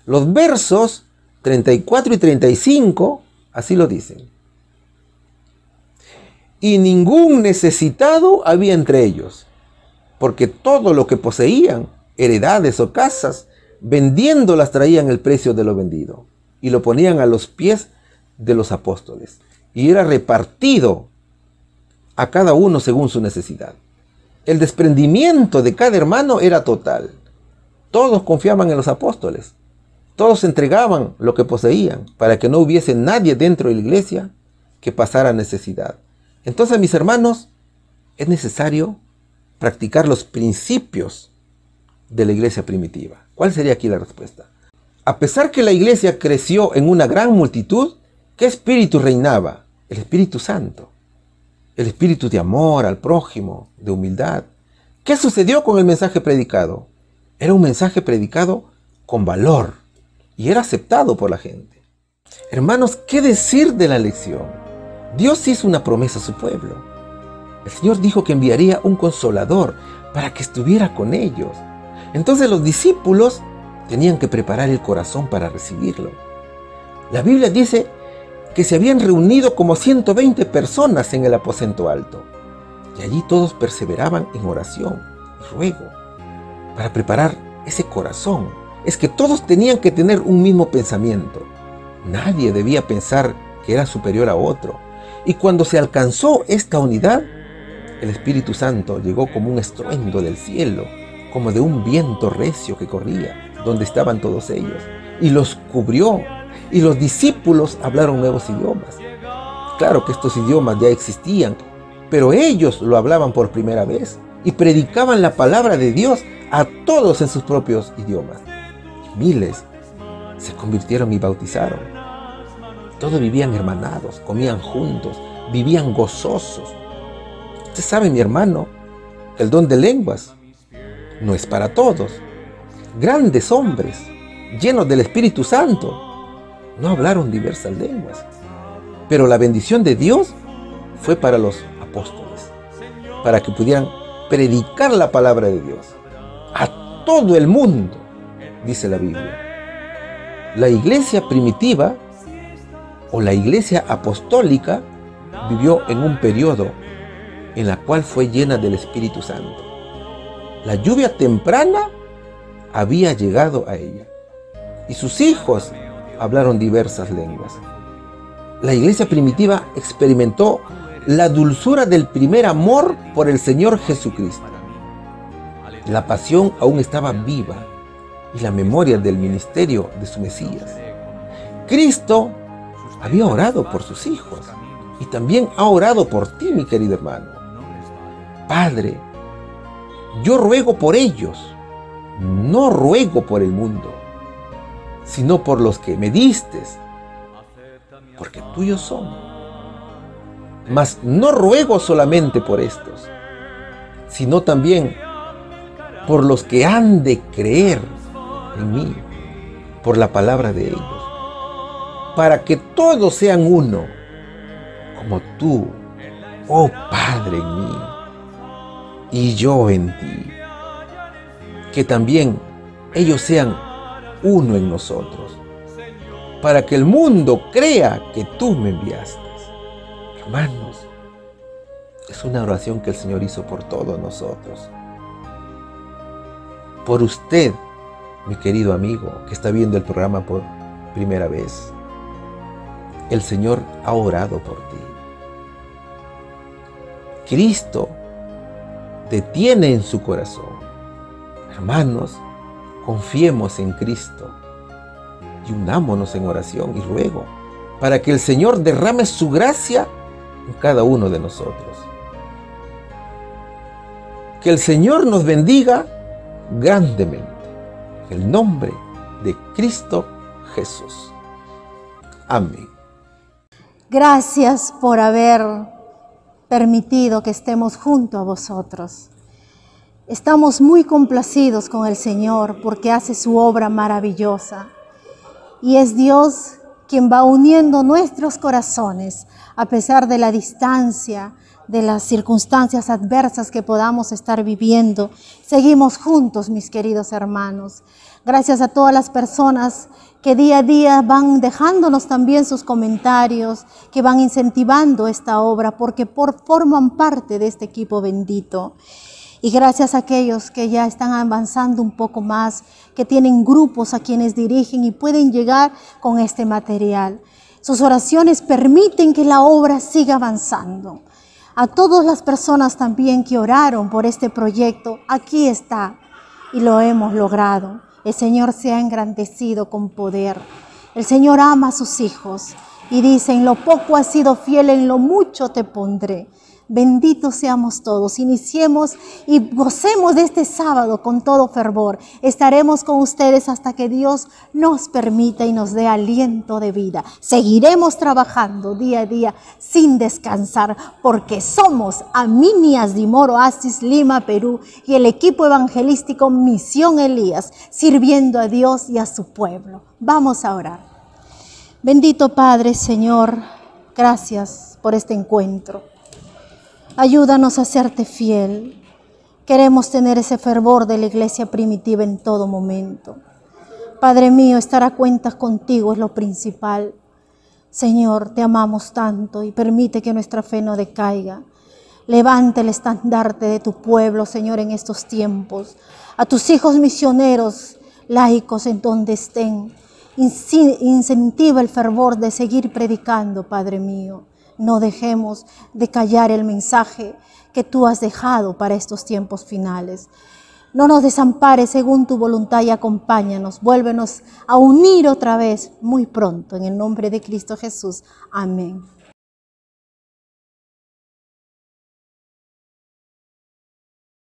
Los versos 34 y 35 así lo dicen. Y ningún necesitado había entre ellos, porque todo lo que poseían, heredades o casas, vendiéndolas traían el precio de lo vendido y lo ponían a los pies de los apóstoles. Y era repartido a cada uno según su necesidad. El desprendimiento de cada hermano era total. Todos confiaban en los apóstoles. Todos entregaban lo que poseían para que no hubiese nadie dentro de la iglesia que pasara necesidad. Entonces, mis hermanos, es necesario practicar los principios de la iglesia primitiva. ¿Cuál sería aquí la respuesta? A pesar que la iglesia creció en una gran multitud, ¿qué espíritu reinaba? El Espíritu Santo el espíritu de amor al prójimo, de humildad. ¿Qué sucedió con el mensaje predicado? Era un mensaje predicado con valor y era aceptado por la gente. Hermanos, ¿qué decir de la lección? Dios hizo una promesa a su pueblo. El Señor dijo que enviaría un consolador para que estuviera con ellos. Entonces los discípulos tenían que preparar el corazón para recibirlo. La Biblia dice que se habían reunido como 120 personas en el aposento alto. Y allí todos perseveraban en oración y ruego para preparar ese corazón. Es que todos tenían que tener un mismo pensamiento. Nadie debía pensar que era superior a otro. Y cuando se alcanzó esta unidad, el Espíritu Santo llegó como un estruendo del cielo, como de un viento recio que corría, donde estaban todos ellos, y los cubrió y los discípulos hablaron nuevos idiomas. Claro que estos idiomas ya existían, pero ellos lo hablaban por primera vez y predicaban la palabra de Dios a todos en sus propios idiomas. Miles se convirtieron y bautizaron. Todos vivían hermanados, comían juntos, vivían gozosos. Usted sabe, mi hermano, el don de lenguas no es para todos. Grandes hombres, llenos del Espíritu Santo, no hablaron diversas lenguas, pero la bendición de Dios fue para los apóstoles, para que pudieran predicar la palabra de Dios a todo el mundo, dice la Biblia. La iglesia primitiva o la iglesia apostólica vivió en un periodo en la cual fue llena del Espíritu Santo. La lluvia temprana había llegado a ella y sus hijos hablaron diversas lenguas. La iglesia primitiva experimentó la dulzura del primer amor por el Señor Jesucristo. La pasión aún estaba viva y la memoria del ministerio de su Mesías. Cristo había orado por sus hijos y también ha orado por ti, mi querido hermano. Padre, yo ruego por ellos, no ruego por el mundo sino por los que me diste, porque tuyos son. Mas no ruego solamente por estos, sino también por los que han de creer en mí, por la palabra de ellos, para que todos sean uno, como tú, oh Padre en mí, y yo en ti, que también ellos sean uno en nosotros, para que el mundo crea que tú me enviaste. Hermanos, es una oración que el Señor hizo por todos nosotros. Por usted, mi querido amigo, que está viendo el programa por primera vez. El Señor ha orado por ti. Cristo te tiene en su corazón. Hermanos, Confiemos en Cristo y unámonos en oración y ruego para que el Señor derrame su gracia en cada uno de nosotros. Que el Señor nos bendiga grandemente. En el nombre de Cristo Jesús. Amén. Gracias por haber permitido que estemos junto a vosotros. Estamos muy complacidos con el Señor porque hace su obra maravillosa. Y es Dios quien va uniendo nuestros corazones a pesar de la distancia, de las circunstancias adversas que podamos estar viviendo. Seguimos juntos, mis queridos hermanos. Gracias a todas las personas que día a día van dejándonos también sus comentarios, que van incentivando esta obra porque por, forman parte de este equipo bendito. Y gracias a aquellos que ya están avanzando un poco más, que tienen grupos a quienes dirigen y pueden llegar con este material. Sus oraciones permiten que la obra siga avanzando. A todas las personas también que oraron por este proyecto, aquí está y lo hemos logrado. El Señor se ha engrandecido con poder. El Señor ama a sus hijos y dice, en lo poco has sido fiel, en lo mucho te pondré. Benditos seamos todos. Iniciemos y gocemos de este sábado con todo fervor. Estaremos con ustedes hasta que Dios nos permita y nos dé aliento de vida. Seguiremos trabajando día a día sin descansar porque somos Aminias de Moro Asis, Lima, Perú y el equipo evangelístico Misión Elías, sirviendo a Dios y a su pueblo. Vamos a orar. Bendito Padre, Señor, gracias por este encuentro. Ayúdanos a serte fiel. Queremos tener ese fervor de la iglesia primitiva en todo momento. Padre mío, estar a cuentas contigo es lo principal. Señor, te amamos tanto y permite que nuestra fe no decaiga. Levante el estandarte de tu pueblo, Señor, en estos tiempos. A tus hijos misioneros, laicos, en donde estén. Incentiva el fervor de seguir predicando, Padre mío no dejemos de callar el mensaje que tú has dejado para estos tiempos finales. No nos desampares según tu voluntad y acompáñanos. Vuélvenos a unir otra vez muy pronto. En el nombre de Cristo Jesús. Amén.